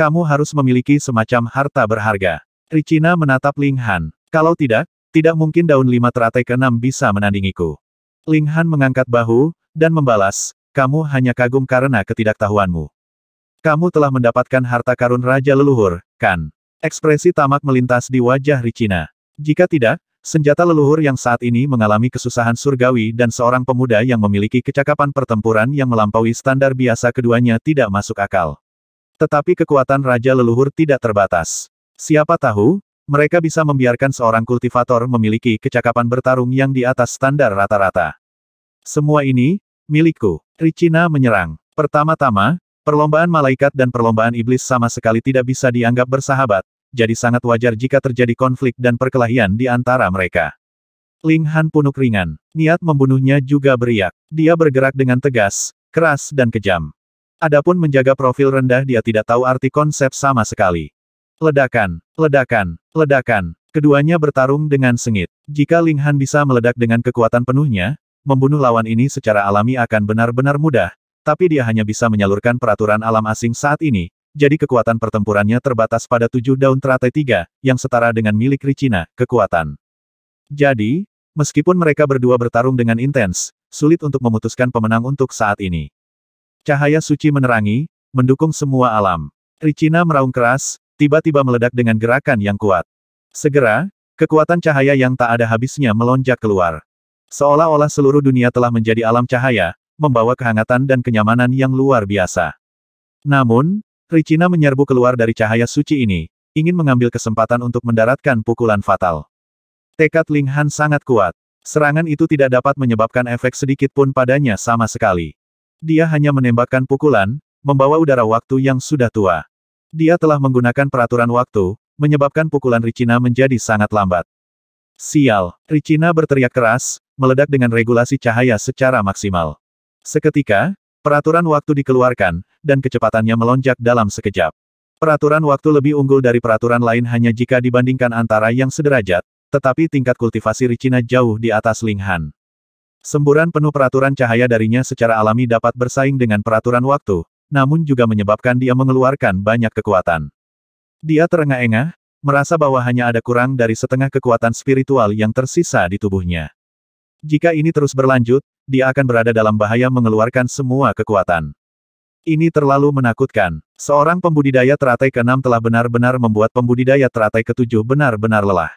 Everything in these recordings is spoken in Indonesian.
Kamu harus memiliki semacam harta berharga. Ricina menatap Ling Han. Kalau tidak, tidak mungkin daun lima teratai keenam bisa menandingiku. Ling Han mengangkat bahu, dan membalas, kamu hanya kagum karena ketidaktahuanmu. Kamu telah mendapatkan harta karun Raja Leluhur, kan? Ekspresi tamak melintas di wajah Ricina. Jika tidak, senjata leluhur yang saat ini mengalami kesusahan surgawi dan seorang pemuda yang memiliki kecakapan pertempuran yang melampaui standar biasa keduanya tidak masuk akal. Tetapi kekuatan Raja Leluhur tidak terbatas. Siapa tahu, mereka bisa membiarkan seorang kultivator memiliki kecakapan bertarung yang di atas standar rata-rata. Semua ini, milikku. Ricina menyerang. Pertama-tama, perlombaan malaikat dan perlombaan iblis sama sekali tidak bisa dianggap bersahabat, jadi sangat wajar jika terjadi konflik dan perkelahian di antara mereka. Ling Han punuk ringan. Niat membunuhnya juga beriak. Dia bergerak dengan tegas, keras dan kejam. Adapun menjaga profil rendah dia tidak tahu arti konsep sama sekali. Ledakan, ledakan, ledakan. Keduanya bertarung dengan sengit. Jika Ling Han bisa meledak dengan kekuatan penuhnya, membunuh lawan ini secara alami akan benar-benar mudah, tapi dia hanya bisa menyalurkan peraturan alam asing saat ini, jadi kekuatan pertempurannya terbatas pada tujuh daun teratai tiga, yang setara dengan milik Ricina, kekuatan. Jadi, meskipun mereka berdua bertarung dengan intens, sulit untuk memutuskan pemenang untuk saat ini. Cahaya suci menerangi, mendukung semua alam. Ricina meraung keras, tiba-tiba meledak dengan gerakan yang kuat. Segera, kekuatan cahaya yang tak ada habisnya melonjak keluar. Seolah-olah seluruh dunia telah menjadi alam cahaya, membawa kehangatan dan kenyamanan yang luar biasa. Namun, Ricina menyerbu keluar dari cahaya suci ini, ingin mengambil kesempatan untuk mendaratkan pukulan fatal. Tekad Ling Han sangat kuat. Serangan itu tidak dapat menyebabkan efek sedikit pun padanya sama sekali. Dia hanya menembakkan pukulan, membawa udara waktu yang sudah tua. Dia telah menggunakan peraturan waktu, menyebabkan pukulan Ricina menjadi sangat lambat. Sial, Ricina berteriak keras, meledak dengan regulasi cahaya secara maksimal. Seketika, peraturan waktu dikeluarkan, dan kecepatannya melonjak dalam sekejap. Peraturan waktu lebih unggul dari peraturan lain hanya jika dibandingkan antara yang sederajat, tetapi tingkat kultivasi Ricina jauh di atas Linghan. Semburan penuh peraturan cahaya darinya secara alami dapat bersaing dengan peraturan waktu, namun juga menyebabkan dia mengeluarkan banyak kekuatan. Dia terengah-engah, merasa bahwa hanya ada kurang dari setengah kekuatan spiritual yang tersisa di tubuhnya. Jika ini terus berlanjut, dia akan berada dalam bahaya mengeluarkan semua kekuatan. Ini terlalu menakutkan. Seorang pembudidaya teratai ke-6 telah benar-benar membuat pembudidaya teratai ke-7 benar-benar lelah.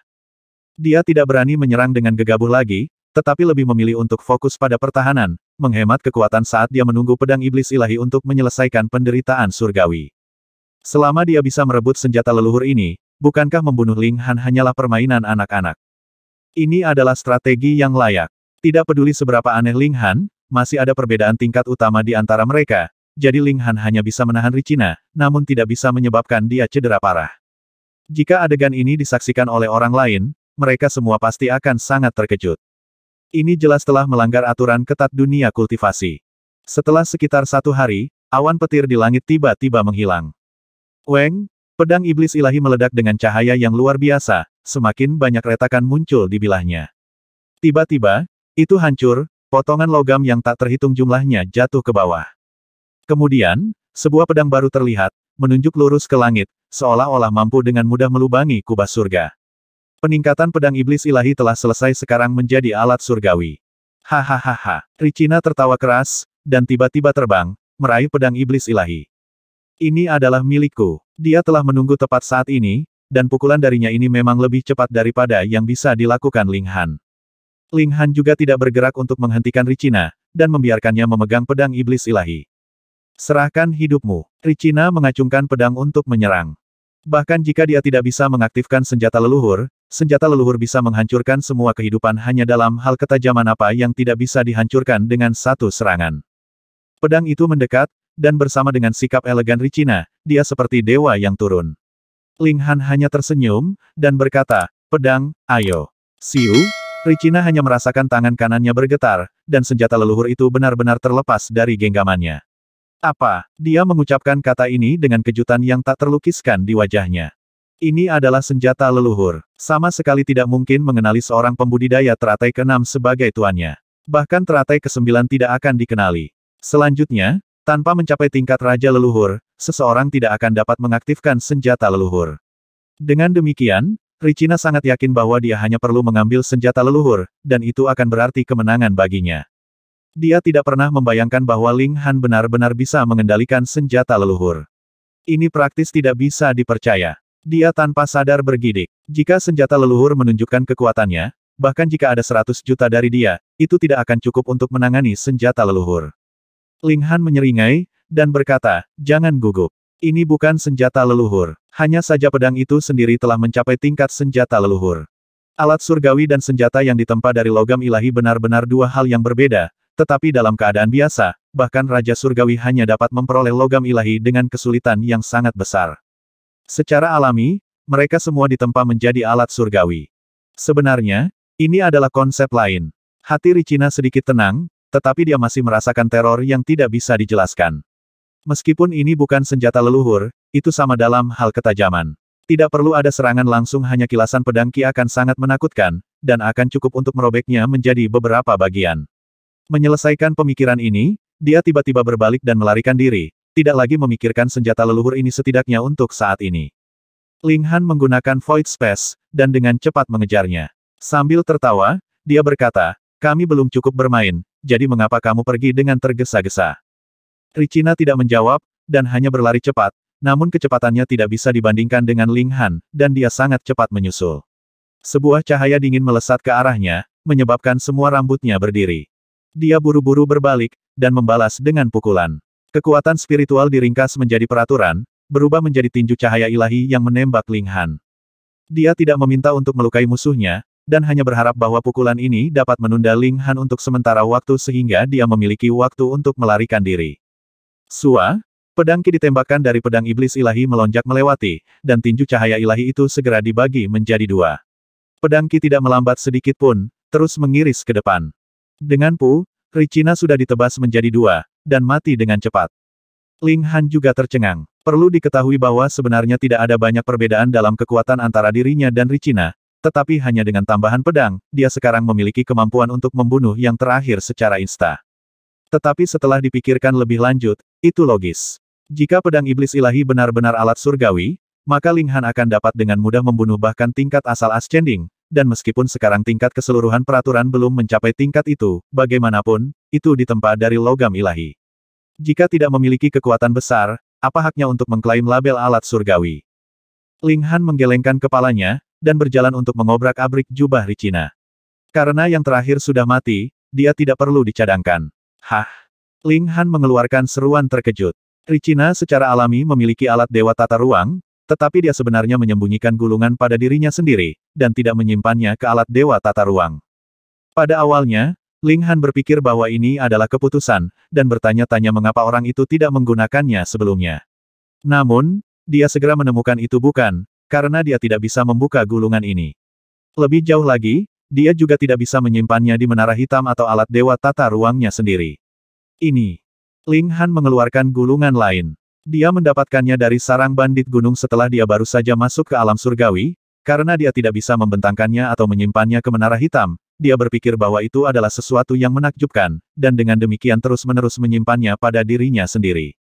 Dia tidak berani menyerang dengan gegabah lagi, tetapi lebih memilih untuk fokus pada pertahanan, menghemat kekuatan saat dia menunggu pedang iblis ilahi untuk menyelesaikan penderitaan surgawi. Selama dia bisa merebut senjata leluhur ini, bukankah membunuh Ling Han hanyalah permainan anak-anak? Ini adalah strategi yang layak. Tidak peduli seberapa aneh Ling Han, masih ada perbedaan tingkat utama di antara mereka, jadi Ling Han hanya bisa menahan Ricina, namun tidak bisa menyebabkan dia cedera parah. Jika adegan ini disaksikan oleh orang lain, mereka semua pasti akan sangat terkejut. Ini jelas telah melanggar aturan ketat dunia kultivasi. Setelah sekitar satu hari, awan petir di langit tiba-tiba menghilang. Weng, pedang iblis ilahi meledak dengan cahaya yang luar biasa, semakin banyak retakan muncul di bilahnya. Tiba-tiba, itu hancur, potongan logam yang tak terhitung jumlahnya jatuh ke bawah. Kemudian, sebuah pedang baru terlihat, menunjuk lurus ke langit, seolah-olah mampu dengan mudah melubangi kubah surga. Peningkatan pedang iblis ilahi telah selesai sekarang menjadi alat surgawi. Hahaha. Ricina tertawa keras, dan tiba-tiba terbang, meraih pedang iblis ilahi. Ini adalah milikku. Dia telah menunggu tepat saat ini, dan pukulan darinya ini memang lebih cepat daripada yang bisa dilakukan Ling Han. Ling Han juga tidak bergerak untuk menghentikan Ricina, dan membiarkannya memegang pedang iblis ilahi. Serahkan hidupmu. Ricina mengacungkan pedang untuk menyerang. Bahkan jika dia tidak bisa mengaktifkan senjata leluhur, senjata leluhur bisa menghancurkan semua kehidupan hanya dalam hal ketajaman apa yang tidak bisa dihancurkan dengan satu serangan. Pedang itu mendekat, dan bersama dengan sikap elegan Ricina, dia seperti dewa yang turun. Ling Han hanya tersenyum, dan berkata, pedang, ayo. Siu, Ricina hanya merasakan tangan kanannya bergetar, dan senjata leluhur itu benar-benar terlepas dari genggamannya. Apa? Dia mengucapkan kata ini dengan kejutan yang tak terlukiskan di wajahnya. Ini adalah senjata leluhur. Sama sekali tidak mungkin mengenali seorang pembudidaya teratai ke-6 sebagai tuannya. Bahkan teratai ke-9 tidak akan dikenali. Selanjutnya, tanpa mencapai tingkat raja leluhur, seseorang tidak akan dapat mengaktifkan senjata leluhur. Dengan demikian, Ricina sangat yakin bahwa dia hanya perlu mengambil senjata leluhur, dan itu akan berarti kemenangan baginya. Dia tidak pernah membayangkan bahwa Ling Han benar-benar bisa mengendalikan senjata leluhur. Ini praktis tidak bisa dipercaya. Dia tanpa sadar bergidik. Jika senjata leluhur menunjukkan kekuatannya, bahkan jika ada 100 juta dari dia, itu tidak akan cukup untuk menangani senjata leluhur. Ling Han menyeringai, dan berkata, jangan gugup. Ini bukan senjata leluhur. Hanya saja pedang itu sendiri telah mencapai tingkat senjata leluhur. Alat surgawi dan senjata yang ditempa dari logam ilahi benar-benar dua hal yang berbeda, tetapi dalam keadaan biasa, bahkan Raja Surgawi hanya dapat memperoleh logam ilahi dengan kesulitan yang sangat besar. Secara alami, mereka semua ditempa menjadi alat surgawi. Sebenarnya, ini adalah konsep lain. Hati Ricina sedikit tenang, tetapi dia masih merasakan teror yang tidak bisa dijelaskan. Meskipun ini bukan senjata leluhur, itu sama dalam hal ketajaman. Tidak perlu ada serangan langsung hanya kilasan pedang Ki akan sangat menakutkan, dan akan cukup untuk merobeknya menjadi beberapa bagian. Menyelesaikan pemikiran ini, dia tiba-tiba berbalik dan melarikan diri, tidak lagi memikirkan senjata leluhur ini setidaknya untuk saat ini. Ling Han menggunakan Void Space, dan dengan cepat mengejarnya. Sambil tertawa, dia berkata, kami belum cukup bermain, jadi mengapa kamu pergi dengan tergesa-gesa? Ricina tidak menjawab, dan hanya berlari cepat, namun kecepatannya tidak bisa dibandingkan dengan Ling Han, dan dia sangat cepat menyusul. Sebuah cahaya dingin melesat ke arahnya, menyebabkan semua rambutnya berdiri. Dia buru-buru berbalik, dan membalas dengan pukulan. Kekuatan spiritual diringkas menjadi peraturan, berubah menjadi tinju cahaya ilahi yang menembak Ling Han. Dia tidak meminta untuk melukai musuhnya, dan hanya berharap bahwa pukulan ini dapat menunda Ling Han untuk sementara waktu sehingga dia memiliki waktu untuk melarikan diri. Sua, pedang ditembakkan dari pedang iblis ilahi melonjak melewati, dan tinju cahaya ilahi itu segera dibagi menjadi dua. Pedangki tidak melambat sedikit pun, terus mengiris ke depan. Dengan pu, Ricina sudah ditebas menjadi dua, dan mati dengan cepat. Ling Han juga tercengang. Perlu diketahui bahwa sebenarnya tidak ada banyak perbedaan dalam kekuatan antara dirinya dan Ricina, tetapi hanya dengan tambahan pedang, dia sekarang memiliki kemampuan untuk membunuh yang terakhir secara insta. Tetapi setelah dipikirkan lebih lanjut, itu logis. Jika pedang iblis ilahi benar-benar alat surgawi, maka Ling Han akan dapat dengan mudah membunuh bahkan tingkat asal ascending, dan meskipun sekarang tingkat keseluruhan peraturan belum mencapai tingkat itu, bagaimanapun, itu ditempa dari logam ilahi. Jika tidak memiliki kekuatan besar, apa haknya untuk mengklaim label alat surgawi? Ling Han menggelengkan kepalanya, dan berjalan untuk mengobrak-abrik jubah Ricina. Karena yang terakhir sudah mati, dia tidak perlu dicadangkan. Hah! Ling Han mengeluarkan seruan terkejut. Ricina secara alami memiliki alat dewa tata ruang, tetapi dia sebenarnya menyembunyikan gulungan pada dirinya sendiri, dan tidak menyimpannya ke alat dewa tata ruang. Pada awalnya, Ling Han berpikir bahwa ini adalah keputusan, dan bertanya-tanya mengapa orang itu tidak menggunakannya sebelumnya. Namun, dia segera menemukan itu bukan, karena dia tidak bisa membuka gulungan ini. Lebih jauh lagi, dia juga tidak bisa menyimpannya di menara hitam atau alat dewa tata ruangnya sendiri. Ini. Ling Han mengeluarkan gulungan lain. Dia mendapatkannya dari sarang bandit gunung setelah dia baru saja masuk ke alam surgawi, karena dia tidak bisa membentangkannya atau menyimpannya ke menara hitam, dia berpikir bahwa itu adalah sesuatu yang menakjubkan, dan dengan demikian terus-menerus menyimpannya pada dirinya sendiri.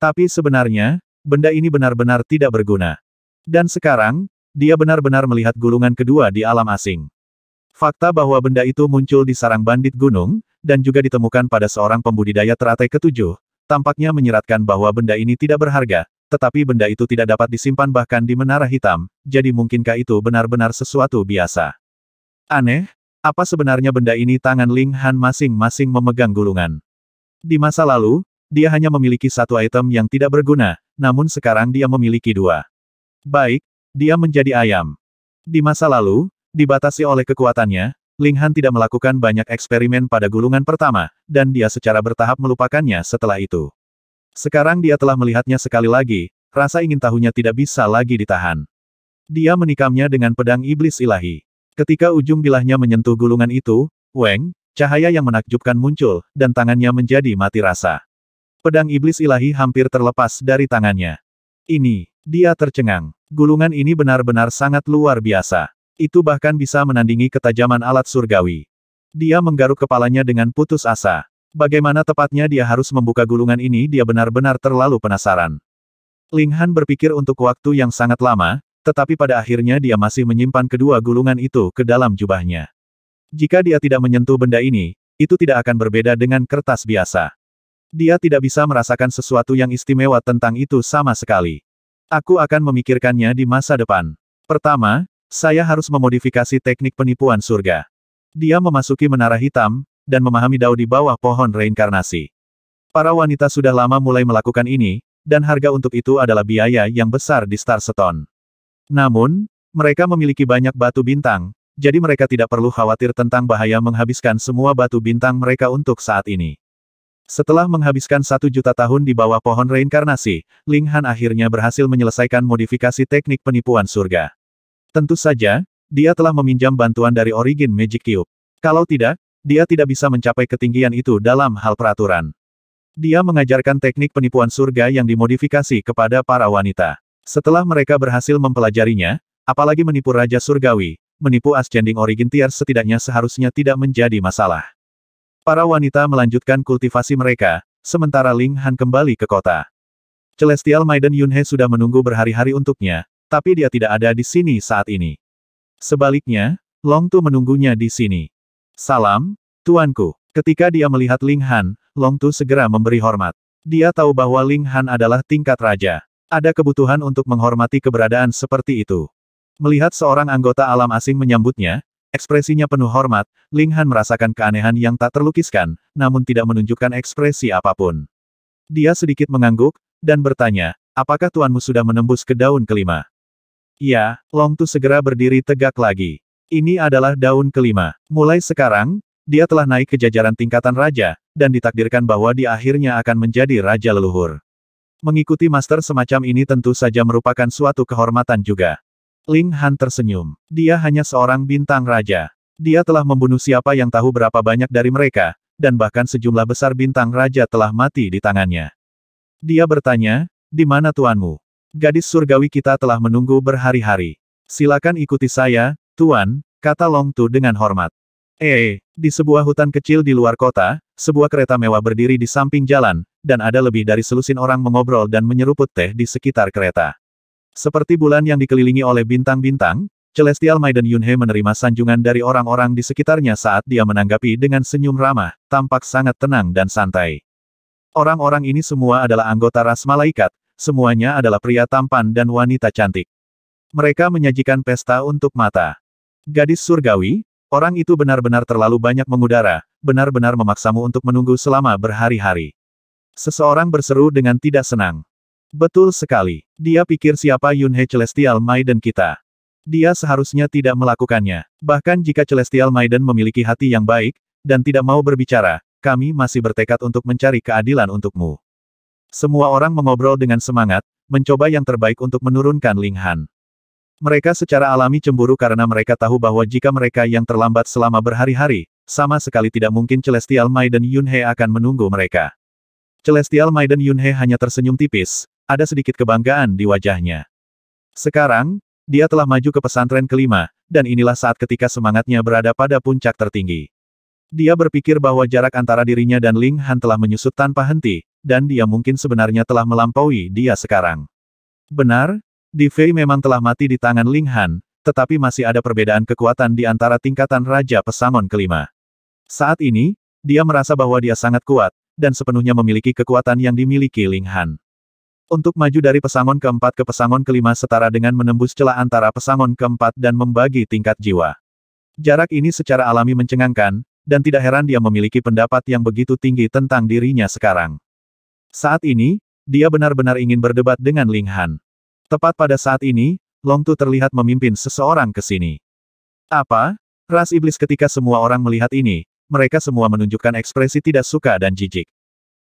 Tapi sebenarnya, benda ini benar-benar tidak berguna. Dan sekarang, dia benar-benar melihat gulungan kedua di alam asing. Fakta bahwa benda itu muncul di sarang bandit gunung, dan juga ditemukan pada seorang pembudidaya teratai ketujuh, tampaknya menyeratkan bahwa benda ini tidak berharga, tetapi benda itu tidak dapat disimpan bahkan di menara hitam, jadi mungkinkah itu benar-benar sesuatu biasa? Aneh, apa sebenarnya benda ini tangan Ling Han masing-masing memegang gulungan? Di masa lalu, dia hanya memiliki satu item yang tidak berguna, namun sekarang dia memiliki dua. Baik, dia menjadi ayam. Di masa lalu, dibatasi oleh kekuatannya, Ling Han tidak melakukan banyak eksperimen pada gulungan pertama, dan dia secara bertahap melupakannya setelah itu. Sekarang dia telah melihatnya sekali lagi, rasa ingin tahunya tidak bisa lagi ditahan. Dia menikamnya dengan pedang iblis ilahi. Ketika ujung bilahnya menyentuh gulungan itu, Weng, cahaya yang menakjubkan muncul, dan tangannya menjadi mati rasa. Pedang iblis ilahi hampir terlepas dari tangannya. Ini, dia tercengang. Gulungan ini benar-benar sangat luar biasa. Itu bahkan bisa menandingi ketajaman alat surgawi. Dia menggaruk kepalanya dengan putus asa. Bagaimana tepatnya dia harus membuka gulungan ini dia benar-benar terlalu penasaran. Ling Han berpikir untuk waktu yang sangat lama, tetapi pada akhirnya dia masih menyimpan kedua gulungan itu ke dalam jubahnya. Jika dia tidak menyentuh benda ini, itu tidak akan berbeda dengan kertas biasa. Dia tidak bisa merasakan sesuatu yang istimewa tentang itu sama sekali. Aku akan memikirkannya di masa depan. Pertama, saya harus memodifikasi teknik penipuan surga. Dia memasuki menara hitam, dan memahami dao di bawah pohon reinkarnasi. Para wanita sudah lama mulai melakukan ini, dan harga untuk itu adalah biaya yang besar di Starseton. Namun, mereka memiliki banyak batu bintang, jadi mereka tidak perlu khawatir tentang bahaya menghabiskan semua batu bintang mereka untuk saat ini. Setelah menghabiskan satu juta tahun di bawah pohon reinkarnasi, Ling Han akhirnya berhasil menyelesaikan modifikasi teknik penipuan surga. Tentu saja, dia telah meminjam bantuan dari Origin Magic Cube. Kalau tidak, dia tidak bisa mencapai ketinggian itu dalam hal peraturan. Dia mengajarkan teknik penipuan surga yang dimodifikasi kepada para wanita. Setelah mereka berhasil mempelajarinya, apalagi menipu Raja Surgawi, menipu Ascending Origin Tier setidaknya seharusnya tidak menjadi masalah. Para wanita melanjutkan kultivasi mereka, sementara Ling Han kembali ke kota. Celestial Maiden Yunhe sudah menunggu berhari-hari untuknya, tapi dia tidak ada di sini saat ini. Sebaliknya, Long Tu menunggunya di sini. Salam, Tuanku. Ketika dia melihat Ling Han, Long Tu segera memberi hormat. Dia tahu bahwa Ling Han adalah tingkat raja. Ada kebutuhan untuk menghormati keberadaan seperti itu. Melihat seorang anggota alam asing menyambutnya, ekspresinya penuh hormat, Ling Han merasakan keanehan yang tak terlukiskan, namun tidak menunjukkan ekspresi apapun. Dia sedikit mengangguk, dan bertanya, apakah tuanmu sudah menembus ke daun kelima? Ya, Long Tu segera berdiri tegak lagi. Ini adalah daun kelima. Mulai sekarang, dia telah naik ke jajaran tingkatan raja, dan ditakdirkan bahwa di akhirnya akan menjadi raja leluhur. Mengikuti master semacam ini tentu saja merupakan suatu kehormatan juga. Ling Han tersenyum. Dia hanya seorang bintang raja. Dia telah membunuh siapa yang tahu berapa banyak dari mereka, dan bahkan sejumlah besar bintang raja telah mati di tangannya. Dia bertanya, di mana tuanmu? Gadis surgawi kita telah menunggu berhari-hari. Silakan ikuti saya, Tuan, kata Long Tu dengan hormat. Eh, di sebuah hutan kecil di luar kota, sebuah kereta mewah berdiri di samping jalan, dan ada lebih dari selusin orang mengobrol dan menyeruput teh di sekitar kereta. Seperti bulan yang dikelilingi oleh bintang-bintang, Celestial Maiden Yunhe menerima sanjungan dari orang-orang di sekitarnya saat dia menanggapi dengan senyum ramah, tampak sangat tenang dan santai. Orang-orang ini semua adalah anggota ras malaikat, semuanya adalah pria tampan dan wanita cantik. Mereka menyajikan pesta untuk mata. Gadis surgawi, orang itu benar-benar terlalu banyak mengudara, benar-benar memaksamu untuk menunggu selama berhari-hari. Seseorang berseru dengan tidak senang. Betul sekali. Dia pikir siapa Yunhe Celestial Maiden kita. Dia seharusnya tidak melakukannya. Bahkan jika Celestial Maiden memiliki hati yang baik, dan tidak mau berbicara, kami masih bertekad untuk mencari keadilan untukmu. Semua orang mengobrol dengan semangat, mencoba yang terbaik untuk menurunkan Ling Han. Mereka secara alami cemburu karena mereka tahu bahwa jika mereka yang terlambat selama berhari-hari, sama sekali tidak mungkin Celestial Maiden Yunhe akan menunggu mereka. Celestial Maiden Yunhe hanya tersenyum tipis, ada sedikit kebanggaan di wajahnya. Sekarang, dia telah maju ke pesantren kelima, dan inilah saat ketika semangatnya berada pada puncak tertinggi. Dia berpikir bahwa jarak antara dirinya dan Ling Han telah menyusut tanpa henti, dan dia mungkin sebenarnya telah melampaui dia sekarang. Benar, Di Fei memang telah mati di tangan Ling Han, tetapi masih ada perbedaan kekuatan di antara tingkatan Raja Pesangon kelima. Saat ini, dia merasa bahwa dia sangat kuat, dan sepenuhnya memiliki kekuatan yang dimiliki Ling Han. Untuk maju dari pesangon keempat ke pesangon kelima setara dengan menembus celah antara pesangon keempat dan membagi tingkat jiwa. Jarak ini secara alami mencengangkan, dan tidak heran dia memiliki pendapat yang begitu tinggi tentang dirinya sekarang. Saat ini, dia benar-benar ingin berdebat dengan Ling Han. Tepat pada saat ini, Long Tu terlihat memimpin seseorang ke sini. Apa? Ras iblis ketika semua orang melihat ini, mereka semua menunjukkan ekspresi tidak suka dan jijik.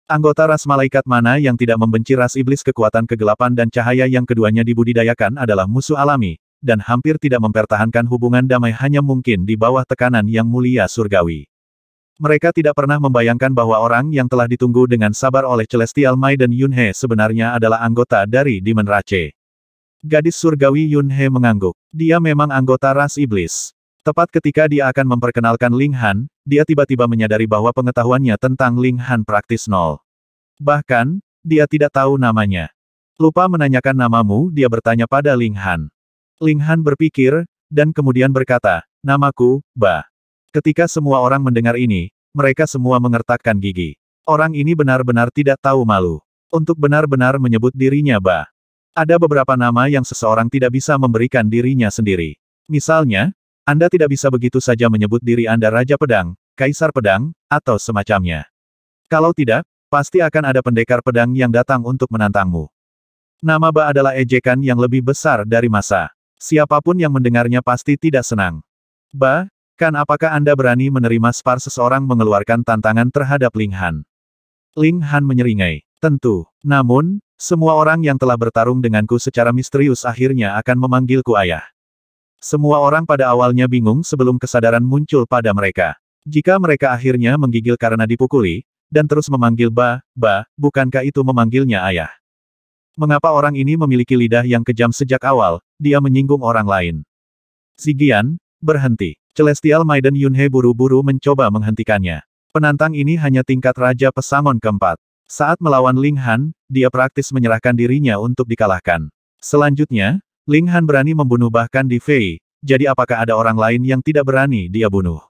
Anggota ras malaikat mana yang tidak membenci ras iblis kekuatan kegelapan dan cahaya yang keduanya dibudidayakan adalah musuh alami, dan hampir tidak mempertahankan hubungan damai hanya mungkin di bawah tekanan yang mulia surgawi. Mereka tidak pernah membayangkan bahwa orang yang telah ditunggu dengan sabar oleh Celestial Mai dan Yunhe sebenarnya adalah anggota dari Demon Rache. Gadis surgawi Yunhe mengangguk. Dia memang anggota ras iblis. Tepat ketika dia akan memperkenalkan Ling Han, dia tiba-tiba menyadari bahwa pengetahuannya tentang Ling Han praktis nol. Bahkan, dia tidak tahu namanya. Lupa menanyakan namamu, dia bertanya pada Ling Han. Ling Han berpikir, dan kemudian berkata, namaku, Ba. Ketika semua orang mendengar ini, mereka semua mengertakkan gigi. Orang ini benar-benar tidak tahu malu. Untuk benar-benar menyebut dirinya Ba. Ada beberapa nama yang seseorang tidak bisa memberikan dirinya sendiri. Misalnya, Anda tidak bisa begitu saja menyebut diri Anda Raja Pedang, Kaisar Pedang, atau semacamnya. Kalau tidak, pasti akan ada pendekar pedang yang datang untuk menantangmu. Nama Ba adalah ejekan yang lebih besar dari masa. Siapapun yang mendengarnya pasti tidak senang. Ba, Kan apakah Anda berani menerima spar seseorang mengeluarkan tantangan terhadap Ling Han? Ling Han menyeringai. Tentu. Namun, semua orang yang telah bertarung denganku secara misterius akhirnya akan memanggilku ayah. Semua orang pada awalnya bingung sebelum kesadaran muncul pada mereka. Jika mereka akhirnya menggigil karena dipukuli, dan terus memanggil ba, ba, bukankah itu memanggilnya ayah? Mengapa orang ini memiliki lidah yang kejam sejak awal, dia menyinggung orang lain. Zigian, berhenti. Celestial Maiden Yunhe buru-buru mencoba menghentikannya. Penantang ini hanya tingkat Raja Pesangon keempat. Saat melawan Ling Han, dia praktis menyerahkan dirinya untuk dikalahkan. Selanjutnya, Ling Han berani membunuh bahkan di Fei, jadi apakah ada orang lain yang tidak berani dia bunuh?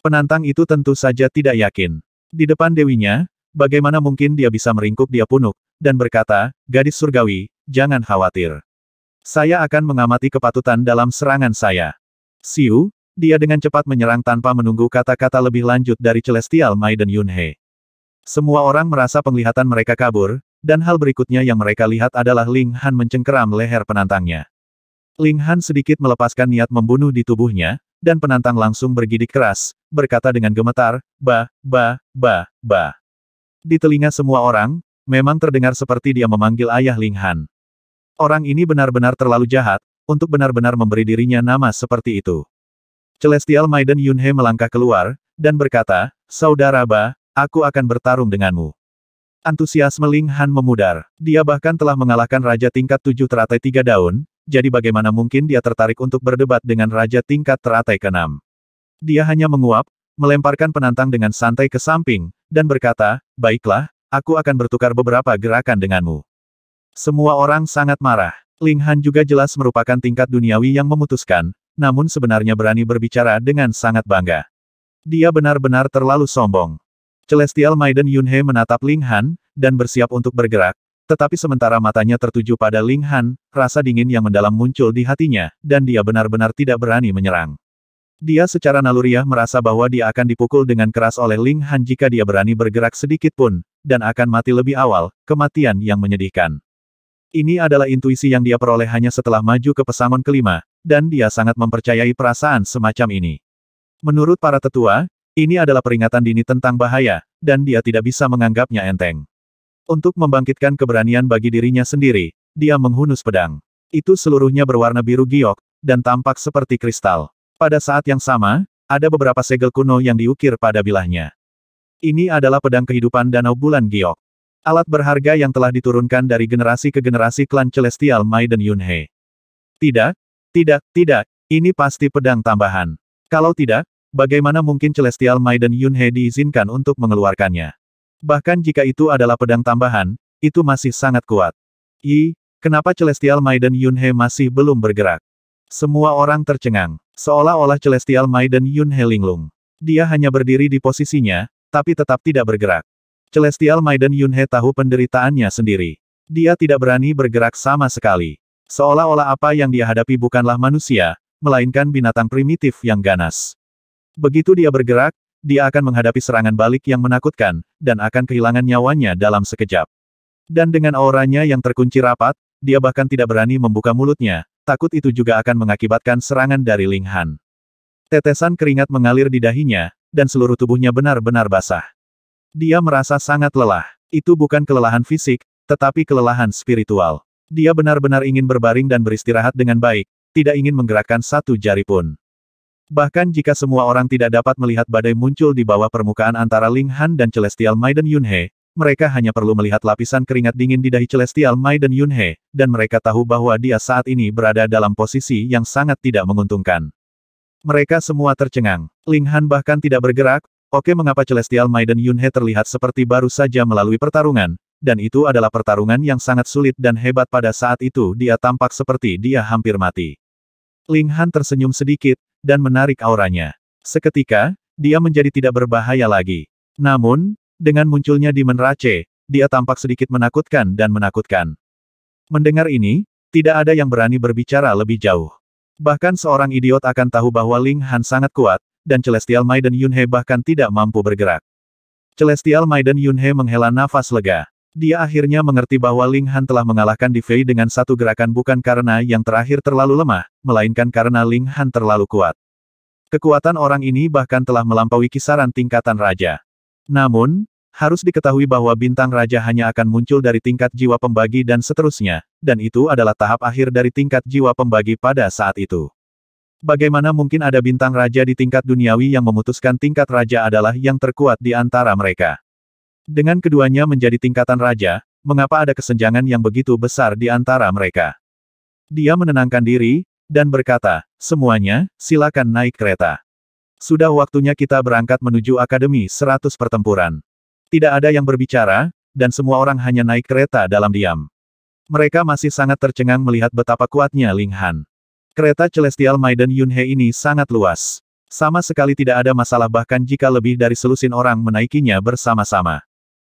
Penantang itu tentu saja tidak yakin. Di depan dewinya, bagaimana mungkin dia bisa meringkuk dia punuk, dan berkata, gadis surgawi, jangan khawatir. Saya akan mengamati kepatutan dalam serangan saya. Siu, dia dengan cepat menyerang tanpa menunggu kata-kata lebih lanjut dari Celestial Mai dan Yunhe. Semua orang merasa penglihatan mereka kabur, dan hal berikutnya yang mereka lihat adalah Ling Han mencengkeram leher penantangnya. Ling Han sedikit melepaskan niat membunuh di tubuhnya, dan penantang langsung bergidik keras, berkata dengan gemetar, ba, ba, ba, ba. Di telinga semua orang, memang terdengar seperti dia memanggil ayah Ling Han. Orang ini benar-benar terlalu jahat, untuk benar-benar memberi dirinya nama seperti itu. Celestial Maiden Yunhe melangkah keluar, dan berkata, Saudara Ba, aku akan bertarung denganmu. Antusiasme Ling Han memudar. Dia bahkan telah mengalahkan Raja Tingkat tujuh teratai tiga daun, jadi bagaimana mungkin dia tertarik untuk berdebat dengan Raja Tingkat teratai keenam. Dia hanya menguap, melemparkan penantang dengan santai ke samping, dan berkata, Baiklah, aku akan bertukar beberapa gerakan denganmu. Semua orang sangat marah. Ling Han juga jelas merupakan tingkat duniawi yang memutuskan, namun sebenarnya berani berbicara dengan sangat bangga. Dia benar-benar terlalu sombong. Celestial Maiden Yunhe menatap Ling Han, dan bersiap untuk bergerak, tetapi sementara matanya tertuju pada Ling Han, rasa dingin yang mendalam muncul di hatinya, dan dia benar-benar tidak berani menyerang. Dia secara naluriah merasa bahwa dia akan dipukul dengan keras oleh Ling Han jika dia berani bergerak sedikit pun, dan akan mati lebih awal, kematian yang menyedihkan. Ini adalah intuisi yang dia peroleh hanya setelah maju ke pesangon kelima, dan dia sangat mempercayai perasaan semacam ini. Menurut para tetua, ini adalah peringatan dini tentang bahaya, dan dia tidak bisa menganggapnya enteng. Untuk membangkitkan keberanian bagi dirinya sendiri, dia menghunus pedang. Itu seluruhnya berwarna biru giok, dan tampak seperti kristal. Pada saat yang sama, ada beberapa segel kuno yang diukir pada bilahnya. Ini adalah pedang kehidupan Danau Bulan Giok. Alat berharga yang telah diturunkan dari generasi ke generasi klan Celestial Maiden Yunhe. Tidak, tidak, tidak, ini pasti pedang tambahan. Kalau tidak, bagaimana mungkin Celestial Maiden Yunhe diizinkan untuk mengeluarkannya? Bahkan jika itu adalah pedang tambahan, itu masih sangat kuat. I, kenapa Celestial Maiden Yunhe masih belum bergerak? Semua orang tercengang, seolah-olah Celestial Maiden Yunhe linglung. Dia hanya berdiri di posisinya, tapi tetap tidak bergerak. Celestial Maiden Yunhe tahu penderitaannya sendiri. Dia tidak berani bergerak sama sekali. Seolah-olah apa yang dia hadapi bukanlah manusia, melainkan binatang primitif yang ganas. Begitu dia bergerak, dia akan menghadapi serangan balik yang menakutkan, dan akan kehilangan nyawanya dalam sekejap. Dan dengan auranya yang terkunci rapat, dia bahkan tidak berani membuka mulutnya, takut itu juga akan mengakibatkan serangan dari Ling Han. Tetesan keringat mengalir di dahinya, dan seluruh tubuhnya benar-benar basah. Dia merasa sangat lelah. Itu bukan kelelahan fisik, tetapi kelelahan spiritual. Dia benar-benar ingin berbaring dan beristirahat dengan baik, tidak ingin menggerakkan satu jari pun. Bahkan jika semua orang tidak dapat melihat badai muncul di bawah permukaan antara Ling Han dan Celestial Maiden Yunhe, mereka hanya perlu melihat lapisan keringat dingin di dahi Celestial Maiden Yunhe, dan mereka tahu bahwa dia saat ini berada dalam posisi yang sangat tidak menguntungkan. Mereka semua tercengang. Ling Han bahkan tidak bergerak, Oke mengapa Celestial Maiden Yunhe terlihat seperti baru saja melalui pertarungan, dan itu adalah pertarungan yang sangat sulit dan hebat pada saat itu dia tampak seperti dia hampir mati. Ling Han tersenyum sedikit, dan menarik auranya. Seketika, dia menjadi tidak berbahaya lagi. Namun, dengan munculnya di Rache, dia tampak sedikit menakutkan dan menakutkan. Mendengar ini, tidak ada yang berani berbicara lebih jauh. Bahkan seorang idiot akan tahu bahwa Ling Han sangat kuat, dan Celestial Maiden Yunhe bahkan tidak mampu bergerak. Celestial Maiden Yunhe menghela nafas lega. Dia akhirnya mengerti bahwa Ling Han telah mengalahkan Di Fei dengan satu gerakan bukan karena yang terakhir terlalu lemah, melainkan karena Ling Han terlalu kuat. Kekuatan orang ini bahkan telah melampaui kisaran tingkatan raja. Namun, harus diketahui bahwa bintang raja hanya akan muncul dari tingkat jiwa pembagi dan seterusnya, dan itu adalah tahap akhir dari tingkat jiwa pembagi pada saat itu. Bagaimana mungkin ada bintang raja di tingkat duniawi yang memutuskan tingkat raja adalah yang terkuat di antara mereka? Dengan keduanya menjadi tingkatan raja, mengapa ada kesenjangan yang begitu besar di antara mereka? Dia menenangkan diri, dan berkata, semuanya, silakan naik kereta. Sudah waktunya kita berangkat menuju Akademi 100 pertempuran. Tidak ada yang berbicara, dan semua orang hanya naik kereta dalam diam. Mereka masih sangat tercengang melihat betapa kuatnya Ling Han. Kereta Celestial Maiden Yunhe ini sangat luas. Sama sekali tidak ada masalah bahkan jika lebih dari selusin orang menaikinya bersama-sama.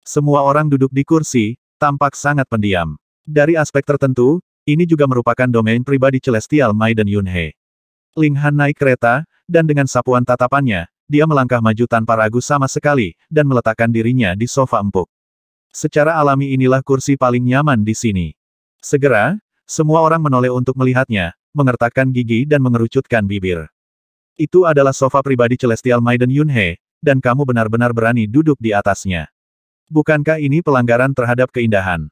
Semua orang duduk di kursi, tampak sangat pendiam. Dari aspek tertentu, ini juga merupakan domain pribadi Celestial Maiden Yunhe. Ling Han naik kereta, dan dengan sapuan tatapannya, dia melangkah maju tanpa ragu sama sekali, dan meletakkan dirinya di sofa empuk. Secara alami inilah kursi paling nyaman di sini. Segera, semua orang menoleh untuk melihatnya, mengertakkan gigi dan mengerucutkan bibir. Itu adalah sofa pribadi Celestial Maiden Yunhe, dan kamu benar-benar berani duduk di atasnya. Bukankah ini pelanggaran terhadap keindahan?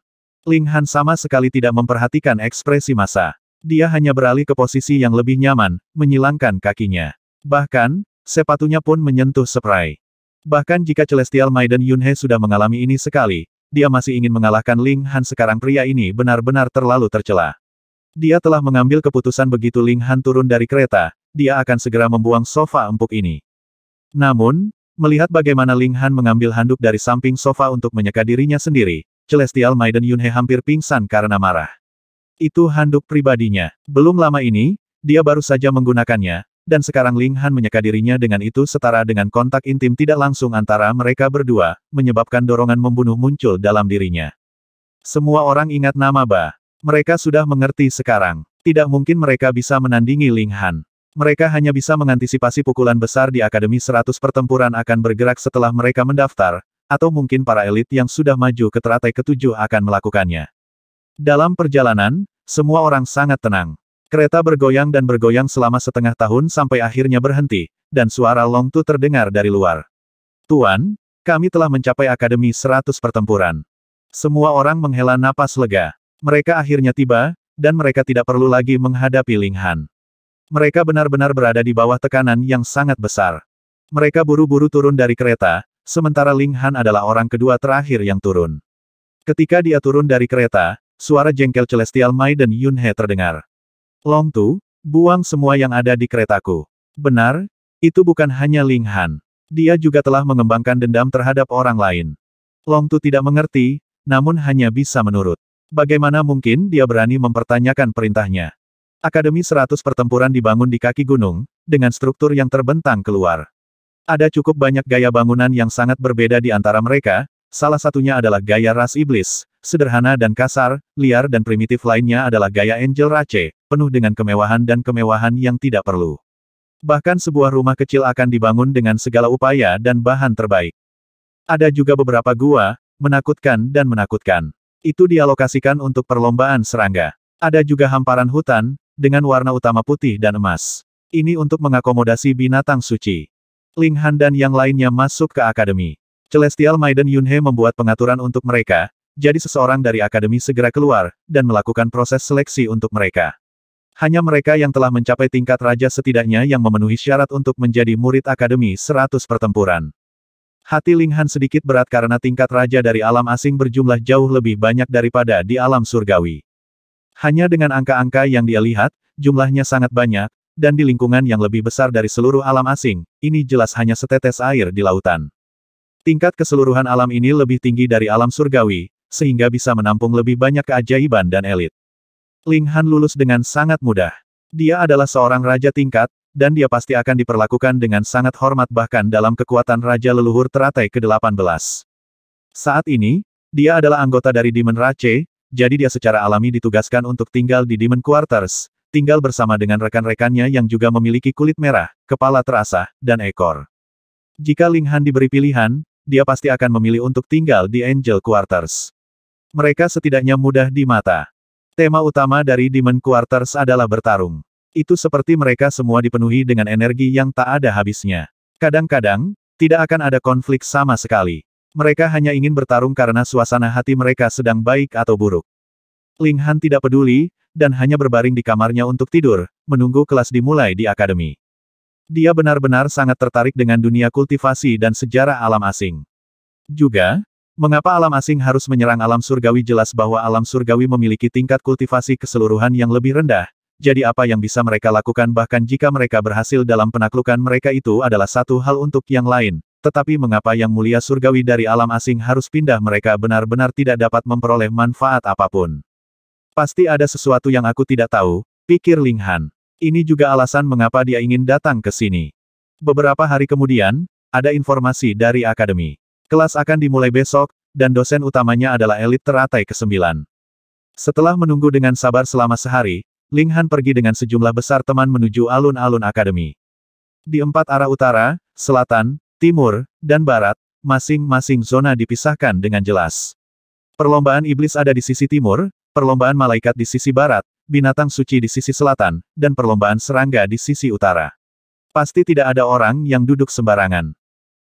Ling Han sama sekali tidak memperhatikan ekspresi masa. Dia hanya beralih ke posisi yang lebih nyaman, menyilangkan kakinya. Bahkan, sepatunya pun menyentuh seprai. Bahkan jika Celestial Maiden Yunhe sudah mengalami ini sekali, dia masih ingin mengalahkan Ling Han sekarang pria ini benar-benar terlalu tercela. Dia telah mengambil keputusan begitu Ling Han turun dari kereta, dia akan segera membuang sofa empuk ini. Namun, melihat bagaimana Ling Han mengambil handuk dari samping sofa untuk menyeka dirinya sendiri, Celestial Maiden Yunhe hampir pingsan karena marah. Itu handuk pribadinya. Belum lama ini, dia baru saja menggunakannya, dan sekarang Ling Han menyeka dirinya dengan itu setara dengan kontak intim tidak langsung antara mereka berdua, menyebabkan dorongan membunuh muncul dalam dirinya. Semua orang ingat nama Ba. Mereka sudah mengerti sekarang. Tidak mungkin mereka bisa menandingi Ling Han. Mereka hanya bisa mengantisipasi pukulan besar di Akademi 100 pertempuran akan bergerak setelah mereka mendaftar, atau mungkin para elit yang sudah maju ke teratai ketujuh akan melakukannya. Dalam perjalanan, semua orang sangat tenang. Kereta bergoyang dan bergoyang selama setengah tahun sampai akhirnya berhenti, dan suara Long Tu terdengar dari luar. Tuan, kami telah mencapai Akademi 100 pertempuran. Semua orang menghela napas lega. Mereka akhirnya tiba, dan mereka tidak perlu lagi menghadapi Ling Han. Mereka benar-benar berada di bawah tekanan yang sangat besar. Mereka buru-buru turun dari kereta, sementara Ling Han adalah orang kedua terakhir yang turun. Ketika dia turun dari kereta, suara jengkel Celestial dan Yun He terdengar. Long Tu, buang semua yang ada di keretaku. Benar, itu bukan hanya Ling Han. Dia juga telah mengembangkan dendam terhadap orang lain. Long Tu tidak mengerti, namun hanya bisa menurut. Bagaimana mungkin dia berani mempertanyakan perintahnya? Akademi 100 pertempuran dibangun di kaki gunung, dengan struktur yang terbentang keluar. Ada cukup banyak gaya bangunan yang sangat berbeda di antara mereka, salah satunya adalah gaya ras iblis, sederhana dan kasar, liar dan primitif lainnya adalah gaya Angel Rache, penuh dengan kemewahan dan kemewahan yang tidak perlu. Bahkan sebuah rumah kecil akan dibangun dengan segala upaya dan bahan terbaik. Ada juga beberapa gua, menakutkan dan menakutkan itu dialokasikan untuk perlombaan serangga. Ada juga hamparan hutan, dengan warna utama putih dan emas. Ini untuk mengakomodasi binatang suci. Ling Han dan yang lainnya masuk ke akademi. Celestial Maiden Yunhe membuat pengaturan untuk mereka, jadi seseorang dari akademi segera keluar, dan melakukan proses seleksi untuk mereka. Hanya mereka yang telah mencapai tingkat raja setidaknya yang memenuhi syarat untuk menjadi murid akademi 100 pertempuran. Hati Ling Han sedikit berat karena tingkat raja dari alam asing berjumlah jauh lebih banyak daripada di alam surgawi. Hanya dengan angka-angka yang dia lihat, jumlahnya sangat banyak, dan di lingkungan yang lebih besar dari seluruh alam asing, ini jelas hanya setetes air di lautan. Tingkat keseluruhan alam ini lebih tinggi dari alam surgawi, sehingga bisa menampung lebih banyak keajaiban dan elit. Ling Han lulus dengan sangat mudah. Dia adalah seorang raja tingkat, dan dia pasti akan diperlakukan dengan sangat hormat bahkan dalam kekuatan Raja Leluhur Teratai ke-18. Saat ini, dia adalah anggota dari Demon Race, jadi dia secara alami ditugaskan untuk tinggal di Demon Quarters, tinggal bersama dengan rekan-rekannya yang juga memiliki kulit merah, kepala terasa, dan ekor. Jika Ling Han diberi pilihan, dia pasti akan memilih untuk tinggal di Angel Quarters. Mereka setidaknya mudah di mata. Tema utama dari Demon Quarters adalah bertarung. Itu seperti mereka semua dipenuhi dengan energi yang tak ada habisnya. Kadang-kadang, tidak akan ada konflik sama sekali. Mereka hanya ingin bertarung karena suasana hati mereka sedang baik atau buruk. Ling Han tidak peduli, dan hanya berbaring di kamarnya untuk tidur, menunggu kelas dimulai di akademi. Dia benar-benar sangat tertarik dengan dunia kultivasi dan sejarah alam asing. Juga, mengapa alam asing harus menyerang alam surgawi jelas bahwa alam surgawi memiliki tingkat kultivasi keseluruhan yang lebih rendah, jadi apa yang bisa mereka lakukan bahkan jika mereka berhasil dalam penaklukan mereka itu adalah satu hal untuk yang lain, tetapi mengapa yang mulia surgawi dari alam asing harus pindah mereka benar-benar tidak dapat memperoleh manfaat apapun. Pasti ada sesuatu yang aku tidak tahu, pikir Ling Han. Ini juga alasan mengapa dia ingin datang ke sini. Beberapa hari kemudian, ada informasi dari akademi. Kelas akan dimulai besok, dan dosen utamanya adalah elit teratai ke-9. Setelah menunggu dengan sabar selama sehari, Ling Han pergi dengan sejumlah besar teman menuju alun-alun akademi. Di empat arah utara, selatan, timur, dan barat, masing-masing zona dipisahkan dengan jelas. Perlombaan iblis ada di sisi timur, perlombaan malaikat di sisi barat, binatang suci di sisi selatan, dan perlombaan serangga di sisi utara. Pasti tidak ada orang yang duduk sembarangan.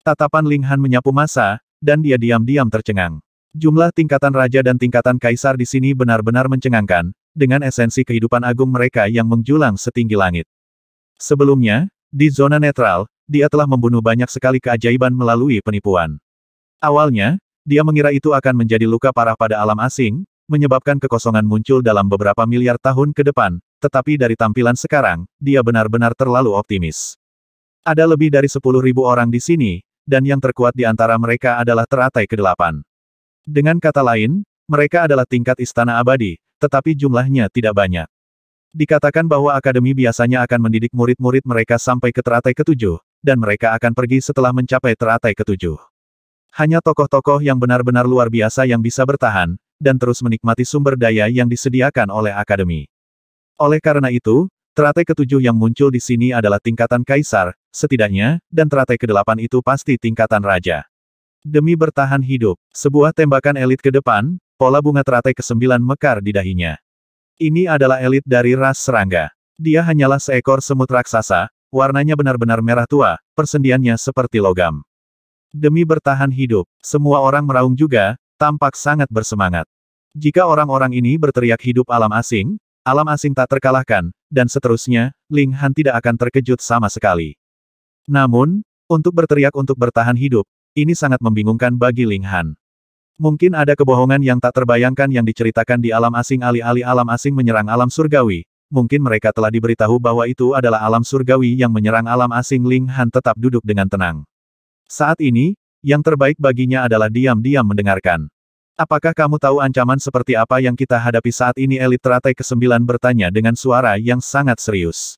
Tatapan Ling Han menyapu masa, dan dia diam-diam tercengang. Jumlah tingkatan raja dan tingkatan kaisar di sini benar-benar mencengangkan, dengan esensi kehidupan agung mereka yang menjulang setinggi langit. Sebelumnya, di zona netral, dia telah membunuh banyak sekali keajaiban melalui penipuan. Awalnya, dia mengira itu akan menjadi luka parah pada alam asing, menyebabkan kekosongan muncul dalam beberapa miliar tahun ke depan, tetapi dari tampilan sekarang, dia benar-benar terlalu optimis. Ada lebih dari 10.000 orang di sini, dan yang terkuat di antara mereka adalah teratai kedelapan. Dengan kata lain, mereka adalah tingkat istana abadi, tetapi jumlahnya tidak banyak. Dikatakan bahwa akademi biasanya akan mendidik murid-murid mereka sampai ke teratai ketujuh, dan mereka akan pergi setelah mencapai teratai ketujuh. Hanya tokoh-tokoh yang benar-benar luar biasa yang bisa bertahan, dan terus menikmati sumber daya yang disediakan oleh akademi. Oleh karena itu, teratai ketujuh yang muncul di sini adalah tingkatan kaisar, setidaknya, dan teratai kedelapan itu pasti tingkatan raja. Demi bertahan hidup, sebuah tembakan elit ke depan, pola bunga teratai kesembilan mekar di dahinya. Ini adalah elit dari ras serangga. Dia hanyalah seekor semut raksasa, warnanya benar-benar merah tua, persendiannya seperti logam. Demi bertahan hidup, semua orang meraung juga, tampak sangat bersemangat. Jika orang-orang ini berteriak hidup alam asing, alam asing tak terkalahkan, dan seterusnya, Ling Han tidak akan terkejut sama sekali. Namun, untuk berteriak untuk bertahan hidup, ini sangat membingungkan bagi Ling Han. Mungkin ada kebohongan yang tak terbayangkan yang diceritakan di alam asing alih-alih alam asing menyerang alam surgawi. Mungkin mereka telah diberitahu bahwa itu adalah alam surgawi yang menyerang alam asing Ling Han tetap duduk dengan tenang. Saat ini, yang terbaik baginya adalah diam-diam mendengarkan. Apakah kamu tahu ancaman seperti apa yang kita hadapi saat ini elit teratai ke-9 bertanya dengan suara yang sangat serius.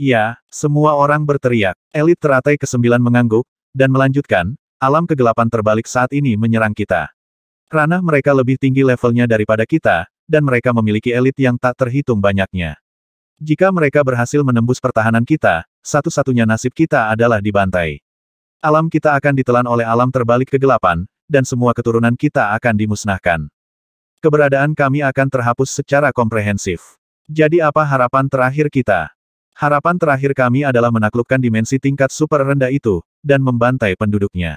Ya, semua orang berteriak. Elit teratai ke-9 mengangguk, dan melanjutkan, alam kegelapan terbalik saat ini menyerang kita. Ranah mereka lebih tinggi levelnya daripada kita, dan mereka memiliki elit yang tak terhitung banyaknya. Jika mereka berhasil menembus pertahanan kita, satu-satunya nasib kita adalah dibantai. Alam kita akan ditelan oleh alam terbalik kegelapan, dan semua keturunan kita akan dimusnahkan. Keberadaan kami akan terhapus secara komprehensif. Jadi apa harapan terakhir kita? Harapan terakhir kami adalah menaklukkan dimensi tingkat super rendah itu, dan membantai penduduknya.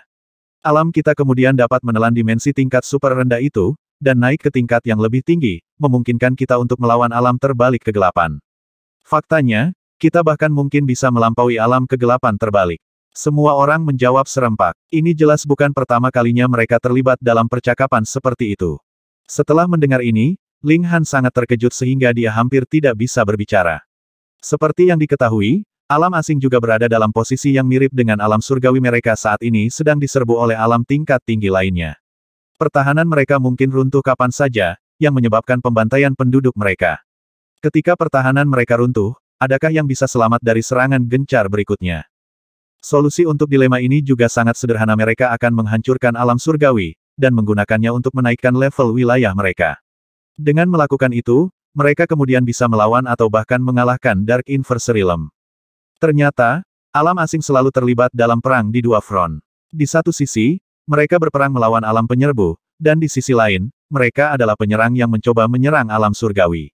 Alam kita kemudian dapat menelan dimensi tingkat super rendah itu, dan naik ke tingkat yang lebih tinggi, memungkinkan kita untuk melawan alam terbalik kegelapan. Faktanya, kita bahkan mungkin bisa melampaui alam kegelapan terbalik. Semua orang menjawab serempak. Ini jelas bukan pertama kalinya mereka terlibat dalam percakapan seperti itu. Setelah mendengar ini, Ling Han sangat terkejut sehingga dia hampir tidak bisa berbicara. Seperti yang diketahui, Alam asing juga berada dalam posisi yang mirip dengan alam surgawi mereka saat ini sedang diserbu oleh alam tingkat tinggi lainnya. Pertahanan mereka mungkin runtuh kapan saja, yang menyebabkan pembantaian penduduk mereka. Ketika pertahanan mereka runtuh, adakah yang bisa selamat dari serangan gencar berikutnya? Solusi untuk dilema ini juga sangat sederhana mereka akan menghancurkan alam surgawi, dan menggunakannya untuk menaikkan level wilayah mereka. Dengan melakukan itu, mereka kemudian bisa melawan atau bahkan mengalahkan Dark Inversary Realm. Ternyata, alam asing selalu terlibat dalam perang di dua front. Di satu sisi, mereka berperang melawan alam penyerbu, dan di sisi lain, mereka adalah penyerang yang mencoba menyerang alam surgawi.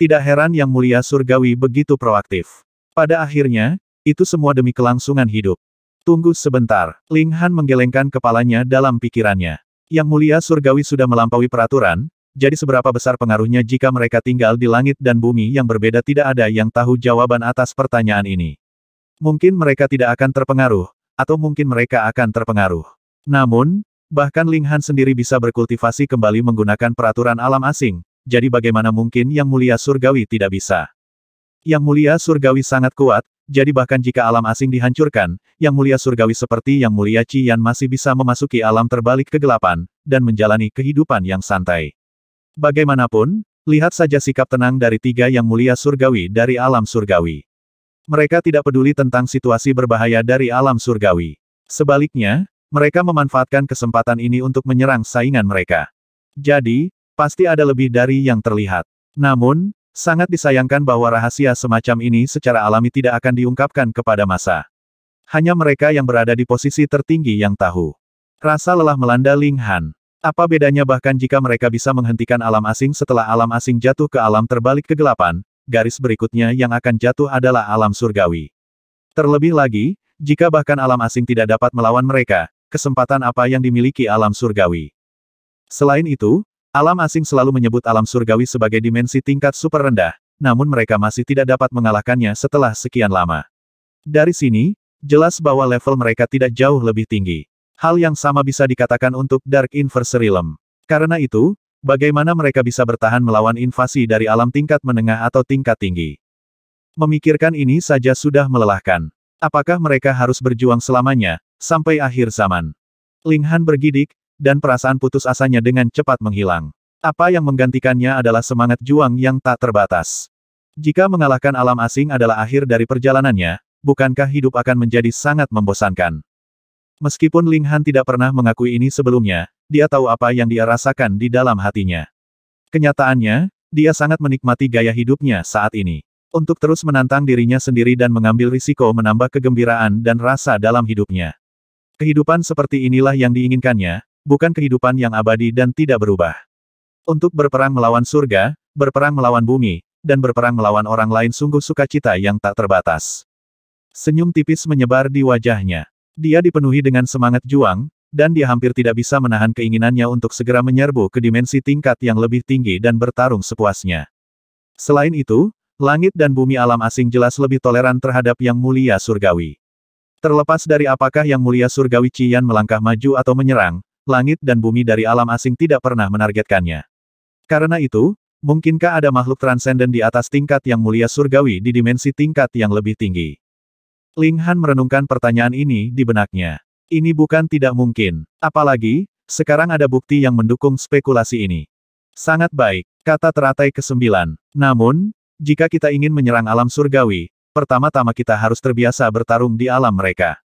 Tidak heran yang mulia surgawi begitu proaktif. Pada akhirnya, itu semua demi kelangsungan hidup. Tunggu sebentar, Ling Han menggelengkan kepalanya dalam pikirannya. Yang mulia surgawi sudah melampaui peraturan, jadi seberapa besar pengaruhnya jika mereka tinggal di langit dan bumi yang berbeda tidak ada yang tahu jawaban atas pertanyaan ini. Mungkin mereka tidak akan terpengaruh, atau mungkin mereka akan terpengaruh. Namun, bahkan Ling Han sendiri bisa berkultivasi kembali menggunakan peraturan alam asing, jadi bagaimana mungkin Yang Mulia Surgawi tidak bisa? Yang Mulia Surgawi sangat kuat, jadi bahkan jika alam asing dihancurkan, Yang Mulia Surgawi seperti Yang Mulia Qian masih bisa memasuki alam terbalik kegelapan, dan menjalani kehidupan yang santai. Bagaimanapun, lihat saja sikap tenang dari tiga yang mulia surgawi dari alam surgawi. Mereka tidak peduli tentang situasi berbahaya dari alam surgawi. Sebaliknya, mereka memanfaatkan kesempatan ini untuk menyerang saingan mereka. Jadi, pasti ada lebih dari yang terlihat. Namun, sangat disayangkan bahwa rahasia semacam ini secara alami tidak akan diungkapkan kepada masa. Hanya mereka yang berada di posisi tertinggi yang tahu. Rasa lelah melanda Ling Han. Apa bedanya bahkan jika mereka bisa menghentikan alam asing setelah alam asing jatuh ke alam terbalik kegelapan, garis berikutnya yang akan jatuh adalah alam surgawi. Terlebih lagi, jika bahkan alam asing tidak dapat melawan mereka, kesempatan apa yang dimiliki alam surgawi? Selain itu, alam asing selalu menyebut alam surgawi sebagai dimensi tingkat super rendah, namun mereka masih tidak dapat mengalahkannya setelah sekian lama. Dari sini, jelas bahwa level mereka tidak jauh lebih tinggi. Hal yang sama bisa dikatakan untuk Dark Inverse Realm. Karena itu, bagaimana mereka bisa bertahan melawan invasi dari alam tingkat menengah atau tingkat tinggi? Memikirkan ini saja sudah melelahkan. Apakah mereka harus berjuang selamanya, sampai akhir zaman? Ling Han bergidik, dan perasaan putus asanya dengan cepat menghilang. Apa yang menggantikannya adalah semangat juang yang tak terbatas. Jika mengalahkan alam asing adalah akhir dari perjalanannya, bukankah hidup akan menjadi sangat membosankan? Meskipun Ling Han tidak pernah mengakui ini sebelumnya, dia tahu apa yang dia rasakan di dalam hatinya. Kenyataannya, dia sangat menikmati gaya hidupnya saat ini. Untuk terus menantang dirinya sendiri dan mengambil risiko menambah kegembiraan dan rasa dalam hidupnya. Kehidupan seperti inilah yang diinginkannya, bukan kehidupan yang abadi dan tidak berubah. Untuk berperang melawan surga, berperang melawan bumi, dan berperang melawan orang lain sungguh sukacita yang tak terbatas. Senyum tipis menyebar di wajahnya. Dia dipenuhi dengan semangat juang, dan dia hampir tidak bisa menahan keinginannya untuk segera menyerbu ke dimensi tingkat yang lebih tinggi dan bertarung sepuasnya. Selain itu, langit dan bumi alam asing jelas lebih toleran terhadap yang mulia surgawi. Terlepas dari apakah yang mulia surgawi Cian melangkah maju atau menyerang, langit dan bumi dari alam asing tidak pernah menargetkannya. Karena itu, mungkinkah ada makhluk transenden di atas tingkat yang mulia surgawi di dimensi tingkat yang lebih tinggi? Ling Han merenungkan pertanyaan ini di benaknya. Ini bukan tidak mungkin. Apalagi, sekarang ada bukti yang mendukung spekulasi ini. Sangat baik, kata teratai kesembilan. Namun, jika kita ingin menyerang alam surgawi, pertama-tama kita harus terbiasa bertarung di alam mereka.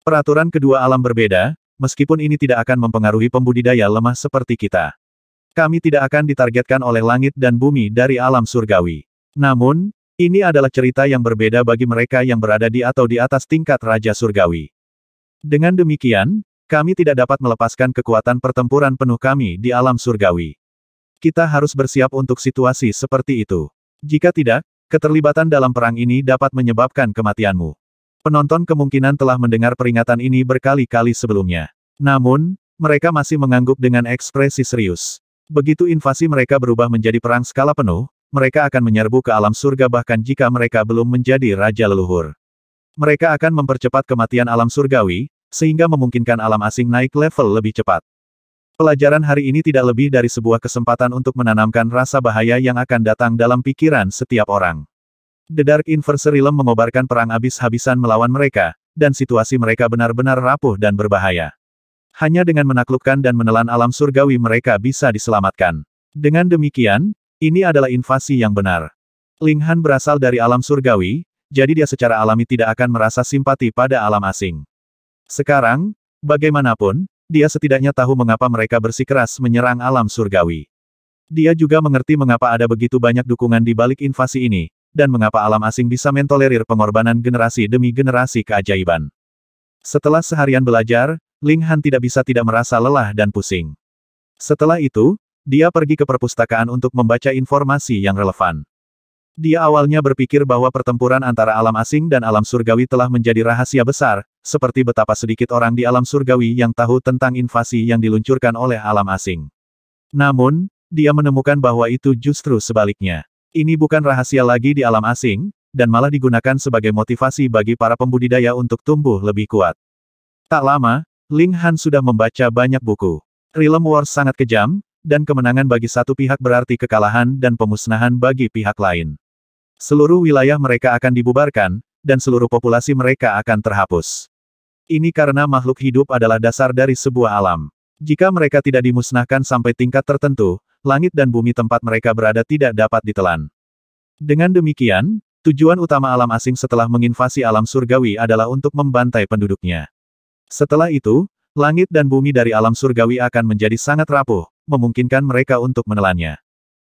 Peraturan kedua alam berbeda, meskipun ini tidak akan mempengaruhi pembudidaya lemah seperti kita. Kami tidak akan ditargetkan oleh langit dan bumi dari alam surgawi. Namun, ini adalah cerita yang berbeda bagi mereka yang berada di atau di atas tingkat Raja Surgawi. Dengan demikian, kami tidak dapat melepaskan kekuatan pertempuran penuh kami di alam surgawi. Kita harus bersiap untuk situasi seperti itu. Jika tidak, keterlibatan dalam perang ini dapat menyebabkan kematianmu. Penonton kemungkinan telah mendengar peringatan ini berkali-kali sebelumnya. Namun, mereka masih mengangguk dengan ekspresi serius. Begitu invasi mereka berubah menjadi perang skala penuh, mereka akan menyerbu ke alam surga bahkan jika mereka belum menjadi raja leluhur. Mereka akan mempercepat kematian alam surgawi, sehingga memungkinkan alam asing naik level lebih cepat. Pelajaran hari ini tidak lebih dari sebuah kesempatan untuk menanamkan rasa bahaya yang akan datang dalam pikiran setiap orang. The Dark Inversary Realm mengobarkan perang habis-habisan melawan mereka, dan situasi mereka benar-benar rapuh dan berbahaya. Hanya dengan menaklukkan dan menelan alam surgawi mereka bisa diselamatkan. Dengan demikian, ini adalah invasi yang benar. Ling Han berasal dari alam surgawi, jadi dia secara alami tidak akan merasa simpati pada alam asing. Sekarang, bagaimanapun, dia setidaknya tahu mengapa mereka bersikeras menyerang alam surgawi. Dia juga mengerti mengapa ada begitu banyak dukungan di balik invasi ini, dan mengapa alam asing bisa mentolerir pengorbanan generasi demi generasi keajaiban. Setelah seharian belajar, Ling Han tidak bisa tidak merasa lelah dan pusing. Setelah itu, dia pergi ke perpustakaan untuk membaca informasi yang relevan. Dia awalnya berpikir bahwa pertempuran antara alam asing dan alam surgawi telah menjadi rahasia besar, seperti betapa sedikit orang di alam surgawi yang tahu tentang invasi yang diluncurkan oleh alam asing. Namun, dia menemukan bahwa itu justru sebaliknya. Ini bukan rahasia lagi di alam asing, dan malah digunakan sebagai motivasi bagi para pembudidaya untuk tumbuh lebih kuat. Tak lama, Ling Han sudah membaca banyak buku. Realm Wars sangat kejam, dan kemenangan bagi satu pihak berarti kekalahan dan pemusnahan bagi pihak lain. Seluruh wilayah mereka akan dibubarkan, dan seluruh populasi mereka akan terhapus. Ini karena makhluk hidup adalah dasar dari sebuah alam. Jika mereka tidak dimusnahkan sampai tingkat tertentu, langit dan bumi tempat mereka berada tidak dapat ditelan. Dengan demikian, tujuan utama alam asing setelah menginvasi alam surgawi adalah untuk membantai penduduknya. Setelah itu, Langit dan bumi dari alam surgawi akan menjadi sangat rapuh, memungkinkan mereka untuk menelannya.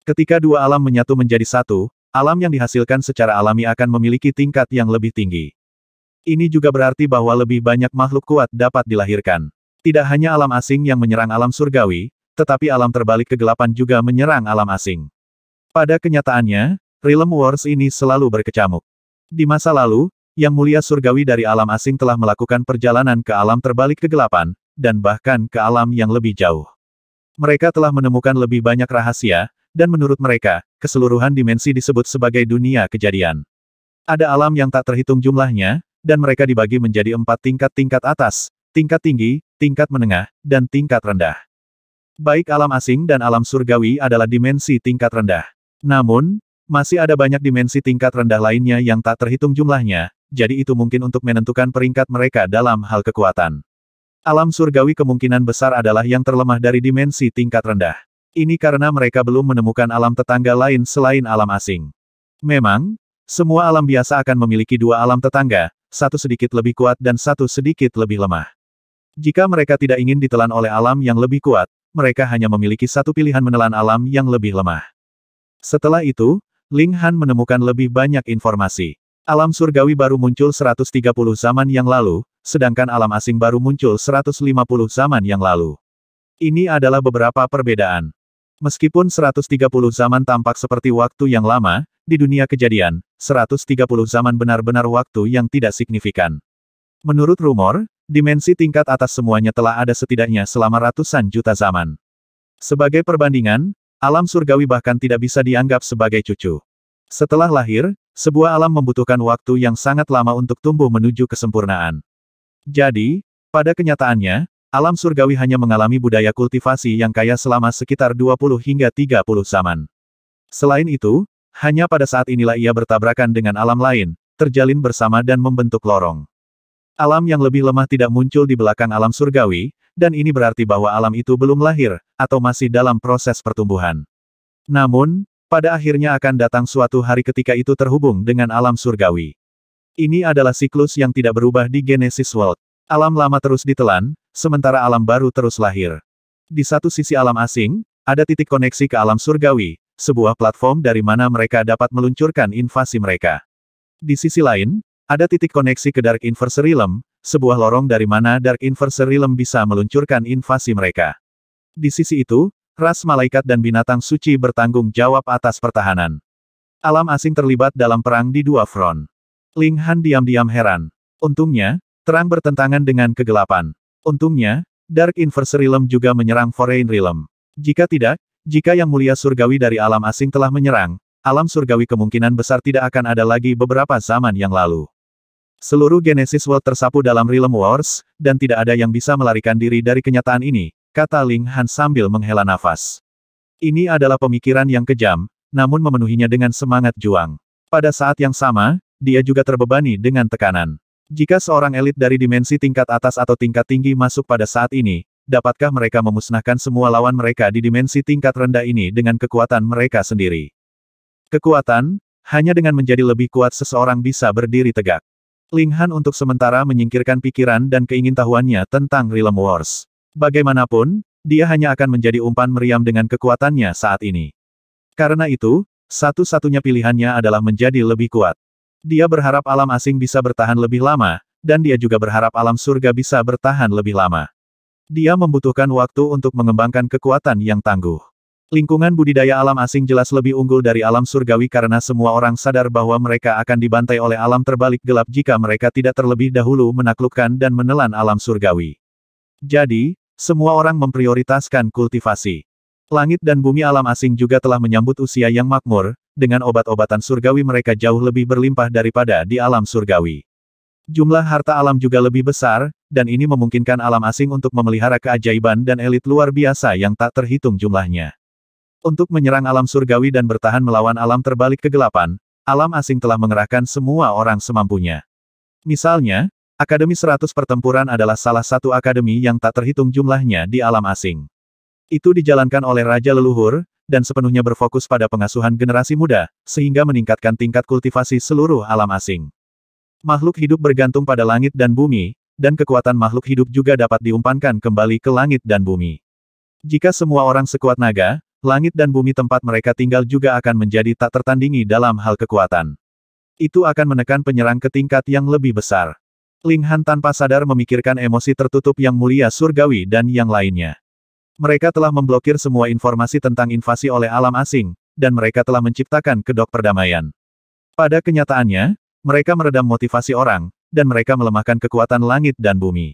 Ketika dua alam menyatu menjadi satu, alam yang dihasilkan secara alami akan memiliki tingkat yang lebih tinggi. Ini juga berarti bahwa lebih banyak makhluk kuat dapat dilahirkan. Tidak hanya alam asing yang menyerang alam surgawi, tetapi alam terbalik kegelapan juga menyerang alam asing. Pada kenyataannya, Realm Wars ini selalu berkecamuk. Di masa lalu, yang mulia surgawi dari alam asing telah melakukan perjalanan ke alam terbalik kegelapan, dan bahkan ke alam yang lebih jauh. Mereka telah menemukan lebih banyak rahasia, dan menurut mereka, keseluruhan dimensi disebut sebagai dunia kejadian. Ada alam yang tak terhitung jumlahnya, dan mereka dibagi menjadi empat tingkat-tingkat atas, tingkat tinggi, tingkat menengah, dan tingkat rendah. Baik alam asing dan alam surgawi adalah dimensi tingkat rendah. Namun, masih ada banyak dimensi tingkat rendah lainnya yang tak terhitung jumlahnya, jadi itu mungkin untuk menentukan peringkat mereka dalam hal kekuatan. Alam surgawi kemungkinan besar adalah yang terlemah dari dimensi tingkat rendah. Ini karena mereka belum menemukan alam tetangga lain selain alam asing. Memang, semua alam biasa akan memiliki dua alam tetangga, satu sedikit lebih kuat dan satu sedikit lebih lemah. Jika mereka tidak ingin ditelan oleh alam yang lebih kuat, mereka hanya memiliki satu pilihan menelan alam yang lebih lemah. Setelah itu, Ling Han menemukan lebih banyak informasi. Alam surgawi baru muncul 130 zaman yang lalu, sedangkan alam asing baru muncul 150 zaman yang lalu. Ini adalah beberapa perbedaan. Meskipun 130 zaman tampak seperti waktu yang lama, di dunia kejadian, 130 zaman benar-benar waktu yang tidak signifikan. Menurut rumor, dimensi tingkat atas semuanya telah ada setidaknya selama ratusan juta zaman. Sebagai perbandingan, Alam surgawi bahkan tidak bisa dianggap sebagai cucu. Setelah lahir, sebuah alam membutuhkan waktu yang sangat lama untuk tumbuh menuju kesempurnaan. Jadi, pada kenyataannya, alam surgawi hanya mengalami budaya kultivasi yang kaya selama sekitar 20 hingga 30 zaman. Selain itu, hanya pada saat inilah ia bertabrakan dengan alam lain, terjalin bersama dan membentuk lorong. Alam yang lebih lemah tidak muncul di belakang alam surgawi, dan ini berarti bahwa alam itu belum lahir, atau masih dalam proses pertumbuhan. Namun, pada akhirnya akan datang suatu hari ketika itu terhubung dengan alam surgawi. Ini adalah siklus yang tidak berubah di Genesis World. Alam lama terus ditelan, sementara alam baru terus lahir. Di satu sisi alam asing, ada titik koneksi ke alam surgawi, sebuah platform dari mana mereka dapat meluncurkan invasi mereka. Di sisi lain, ada titik koneksi ke Dark Inverse Realm, sebuah lorong dari mana Dark Inverse Realm bisa meluncurkan invasi mereka. Di sisi itu, ras malaikat dan binatang suci bertanggung jawab atas pertahanan. Alam asing terlibat dalam perang di dua front. Ling Han diam-diam heran. Untungnya, terang bertentangan dengan kegelapan. Untungnya, Dark Inverse Realm juga menyerang Foreign Realm. Jika tidak, jika yang mulia surgawi dari alam asing telah menyerang, alam surgawi kemungkinan besar tidak akan ada lagi beberapa zaman yang lalu. Seluruh Genesis World tersapu dalam Realm Wars, dan tidak ada yang bisa melarikan diri dari kenyataan ini, kata Ling Han sambil menghela nafas. Ini adalah pemikiran yang kejam, namun memenuhinya dengan semangat juang. Pada saat yang sama, dia juga terbebani dengan tekanan. Jika seorang elit dari dimensi tingkat atas atau tingkat tinggi masuk pada saat ini, dapatkah mereka memusnahkan semua lawan mereka di dimensi tingkat rendah ini dengan kekuatan mereka sendiri? Kekuatan, hanya dengan menjadi lebih kuat seseorang bisa berdiri tegak. Ling Han untuk sementara menyingkirkan pikiran dan keingintahuannya tentang Realm Wars. Bagaimanapun, dia hanya akan menjadi umpan meriam dengan kekuatannya saat ini. Karena itu, satu-satunya pilihannya adalah menjadi lebih kuat. Dia berharap alam asing bisa bertahan lebih lama, dan dia juga berharap alam surga bisa bertahan lebih lama. Dia membutuhkan waktu untuk mengembangkan kekuatan yang tangguh. Lingkungan budidaya alam asing jelas lebih unggul dari alam surgawi karena semua orang sadar bahwa mereka akan dibantai oleh alam terbalik gelap jika mereka tidak terlebih dahulu menaklukkan dan menelan alam surgawi. Jadi, semua orang memprioritaskan kultivasi. Langit dan bumi alam asing juga telah menyambut usia yang makmur, dengan obat-obatan surgawi mereka jauh lebih berlimpah daripada di alam surgawi. Jumlah harta alam juga lebih besar, dan ini memungkinkan alam asing untuk memelihara keajaiban dan elit luar biasa yang tak terhitung jumlahnya. Untuk menyerang alam surgawi dan bertahan melawan alam terbalik kegelapan, alam asing telah mengerahkan semua orang semampunya. Misalnya, Akademi 100 Pertempuran adalah salah satu akademi yang tak terhitung jumlahnya di alam asing. Itu dijalankan oleh Raja Leluhur, dan sepenuhnya berfokus pada pengasuhan generasi muda, sehingga meningkatkan tingkat kultivasi seluruh alam asing. Makhluk hidup bergantung pada langit dan bumi, dan kekuatan makhluk hidup juga dapat diumpankan kembali ke langit dan bumi. Jika semua orang sekuat naga, langit dan bumi tempat mereka tinggal juga akan menjadi tak tertandingi dalam hal kekuatan. Itu akan menekan penyerang ke tingkat yang lebih besar. Ling Han tanpa sadar memikirkan emosi tertutup yang mulia surgawi dan yang lainnya. Mereka telah memblokir semua informasi tentang invasi oleh alam asing, dan mereka telah menciptakan kedok perdamaian. Pada kenyataannya, mereka meredam motivasi orang, dan mereka melemahkan kekuatan langit dan bumi.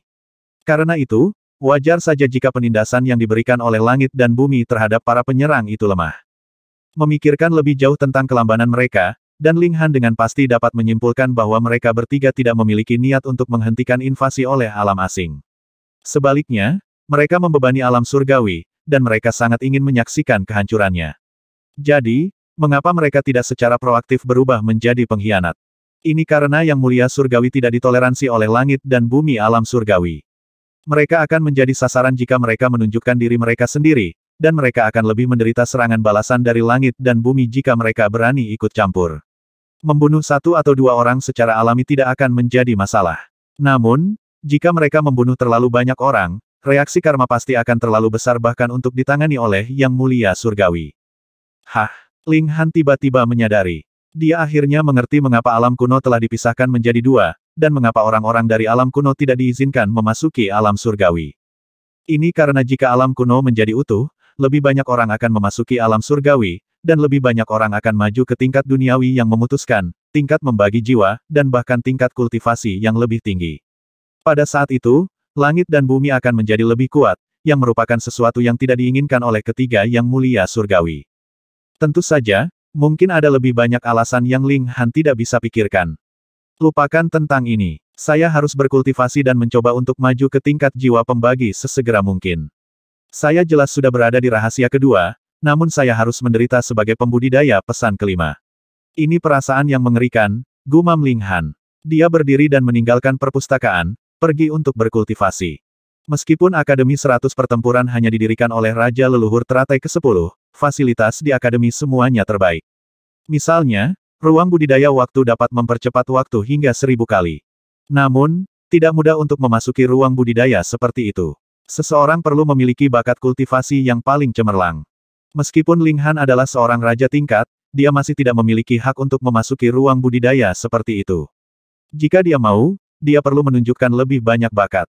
Karena itu, Wajar saja jika penindasan yang diberikan oleh langit dan bumi terhadap para penyerang itu lemah. Memikirkan lebih jauh tentang kelambanan mereka, dan Ling Han dengan pasti dapat menyimpulkan bahwa mereka bertiga tidak memiliki niat untuk menghentikan invasi oleh alam asing. Sebaliknya, mereka membebani alam surgawi, dan mereka sangat ingin menyaksikan kehancurannya. Jadi, mengapa mereka tidak secara proaktif berubah menjadi pengkhianat? Ini karena Yang Mulia Surgawi tidak ditoleransi oleh langit dan bumi alam surgawi. Mereka akan menjadi sasaran jika mereka menunjukkan diri mereka sendiri, dan mereka akan lebih menderita serangan balasan dari langit dan bumi jika mereka berani ikut campur. Membunuh satu atau dua orang secara alami tidak akan menjadi masalah. Namun, jika mereka membunuh terlalu banyak orang, reaksi karma pasti akan terlalu besar bahkan untuk ditangani oleh Yang Mulia Surgawi. Hah, Ling Han tiba-tiba menyadari. Dia akhirnya mengerti mengapa alam kuno telah dipisahkan menjadi dua, dan mengapa orang-orang dari alam kuno tidak diizinkan memasuki alam surgawi. Ini karena jika alam kuno menjadi utuh, lebih banyak orang akan memasuki alam surgawi, dan lebih banyak orang akan maju ke tingkat duniawi yang memutuskan, tingkat membagi jiwa, dan bahkan tingkat kultivasi yang lebih tinggi. Pada saat itu, langit dan bumi akan menjadi lebih kuat, yang merupakan sesuatu yang tidak diinginkan oleh ketiga yang mulia surgawi. Tentu saja, mungkin ada lebih banyak alasan yang Ling Han tidak bisa pikirkan. Lupakan tentang ini. Saya harus berkultivasi dan mencoba untuk maju ke tingkat jiwa pembagi sesegera mungkin. Saya jelas sudah berada di rahasia kedua, namun saya harus menderita sebagai pembudidaya pesan kelima. Ini perasaan yang mengerikan, gumam Linghan. Dia berdiri dan meninggalkan perpustakaan, pergi untuk berkultivasi. Meskipun Akademi 100 pertempuran hanya didirikan oleh Raja Leluhur Teratai ke-10, fasilitas di Akademi semuanya terbaik. Misalnya, Ruang budidaya waktu dapat mempercepat waktu hingga seribu kali. Namun, tidak mudah untuk memasuki ruang budidaya seperti itu. Seseorang perlu memiliki bakat kultivasi yang paling cemerlang. Meskipun Ling Han adalah seorang raja tingkat, dia masih tidak memiliki hak untuk memasuki ruang budidaya seperti itu. Jika dia mau, dia perlu menunjukkan lebih banyak bakat.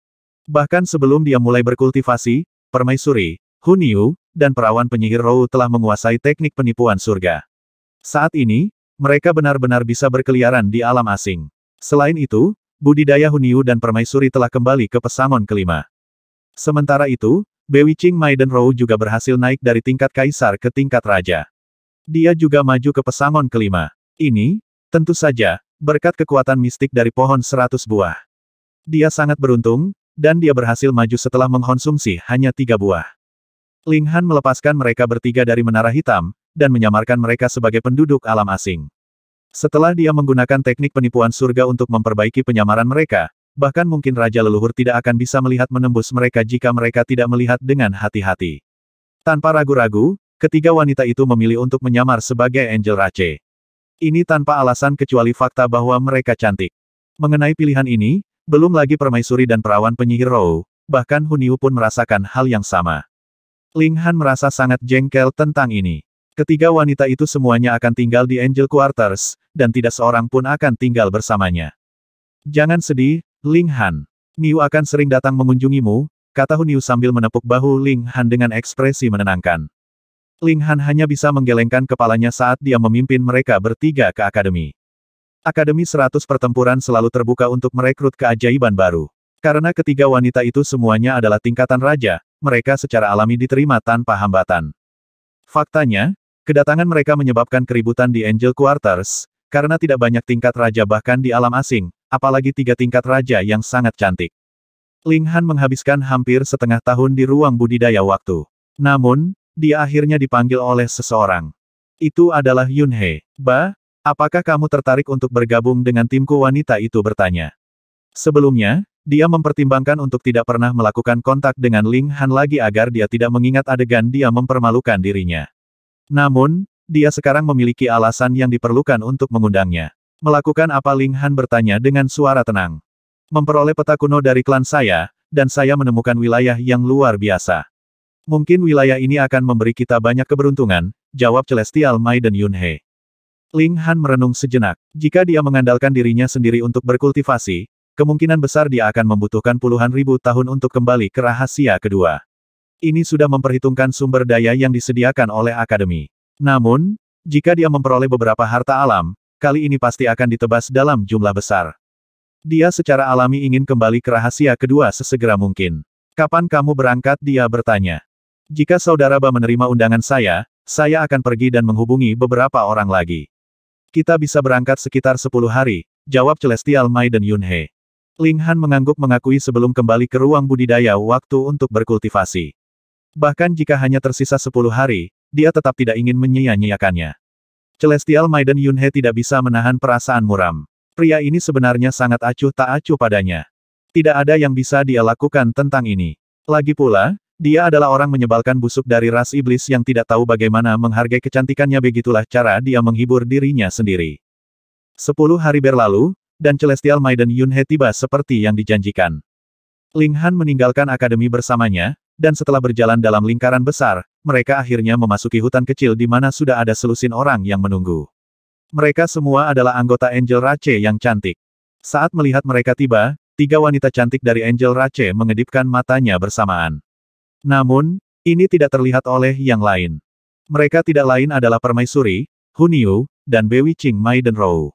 Bahkan sebelum dia mulai berkultivasi, permaisuri, Huniu, dan perawan penyihir Rou telah menguasai teknik penipuan surga. Saat ini, mereka benar-benar bisa berkeliaran di alam asing. Selain itu, budidaya Huniu dan permaisuri telah kembali ke pesangon kelima. Sementara itu, Bewi Qing Maiden Row juga berhasil naik dari tingkat kaisar ke tingkat raja. Dia juga maju ke pesangon kelima. Ini, tentu saja, berkat kekuatan mistik dari pohon seratus buah. Dia sangat beruntung, dan dia berhasil maju setelah mengkonsumsi hanya tiga buah. Ling Han melepaskan mereka bertiga dari menara hitam, dan menyamarkan mereka sebagai penduduk alam asing. Setelah dia menggunakan teknik penipuan surga untuk memperbaiki penyamaran mereka, bahkan mungkin Raja Leluhur tidak akan bisa melihat menembus mereka jika mereka tidak melihat dengan hati-hati. Tanpa ragu-ragu, ketiga wanita itu memilih untuk menyamar sebagai Angel Rache. Ini tanpa alasan kecuali fakta bahwa mereka cantik. Mengenai pilihan ini, belum lagi permaisuri dan perawan penyihir Rou, bahkan Huniu pun merasakan hal yang sama. Ling Han merasa sangat jengkel tentang ini. Ketiga wanita itu semuanya akan tinggal di Angel Quarters, dan tidak seorang pun akan tinggal bersamanya. Jangan sedih, Ling Han. Niu akan sering datang mengunjungimu, kata Hun Niu sambil menepuk bahu Ling Han dengan ekspresi menenangkan. Ling Han hanya bisa menggelengkan kepalanya saat dia memimpin mereka bertiga ke akademi. Akademi 100 pertempuran selalu terbuka untuk merekrut keajaiban baru. Karena ketiga wanita itu semuanya adalah tingkatan raja, mereka secara alami diterima tanpa hambatan. Faktanya, Kedatangan mereka menyebabkan keributan di Angel Quarters, karena tidak banyak tingkat raja bahkan di alam asing, apalagi tiga tingkat raja yang sangat cantik. Ling Han menghabiskan hampir setengah tahun di ruang budidaya waktu. Namun, dia akhirnya dipanggil oleh seseorang. Itu adalah Yun He. Ba, apakah kamu tertarik untuk bergabung dengan timku wanita itu bertanya. Sebelumnya, dia mempertimbangkan untuk tidak pernah melakukan kontak dengan Ling Han lagi agar dia tidak mengingat adegan dia mempermalukan dirinya. Namun, dia sekarang memiliki alasan yang diperlukan untuk mengundangnya. Melakukan apa Ling Han bertanya dengan suara tenang. Memperoleh peta kuno dari klan saya, dan saya menemukan wilayah yang luar biasa. Mungkin wilayah ini akan memberi kita banyak keberuntungan, jawab Celestial Mai dan Yunhe. Ling Han merenung sejenak. Jika dia mengandalkan dirinya sendiri untuk berkultivasi, kemungkinan besar dia akan membutuhkan puluhan ribu tahun untuk kembali ke rahasia kedua. Ini sudah memperhitungkan sumber daya yang disediakan oleh akademi. Namun, jika dia memperoleh beberapa harta alam, kali ini pasti akan ditebas dalam jumlah besar. Dia secara alami ingin kembali ke rahasia kedua sesegera mungkin. Kapan kamu berangkat? Dia bertanya. Jika saudara Ba menerima undangan saya, saya akan pergi dan menghubungi beberapa orang lagi. Kita bisa berangkat sekitar 10 hari, jawab Celestial Mai dan Yunhe. Ling Han mengangguk mengakui sebelum kembali ke ruang budidaya waktu untuk berkultivasi. Bahkan jika hanya tersisa sepuluh hari, dia tetap tidak ingin menyia-nyiakannya. Celestial Maiden Yunhe tidak bisa menahan perasaan muram. Pria ini sebenarnya sangat acuh tak acuh padanya. Tidak ada yang bisa dia lakukan tentang ini. Lagi pula, dia adalah orang menyebalkan busuk dari ras iblis yang tidak tahu bagaimana menghargai kecantikannya begitulah cara dia menghibur dirinya sendiri. Sepuluh hari berlalu, dan Celestial Maiden Yunhe tiba seperti yang dijanjikan. Ling Han meninggalkan akademi bersamanya, dan setelah berjalan dalam lingkaran besar, mereka akhirnya memasuki hutan kecil di mana sudah ada selusin orang yang menunggu. Mereka semua adalah anggota Angel Rache yang cantik. Saat melihat mereka tiba, tiga wanita cantik dari Angel Rache mengedipkan matanya bersamaan. Namun, ini tidak terlihat oleh yang lain. Mereka tidak lain adalah Permaisuri, Huniu, dan Bewi Ching Mai dan Rou.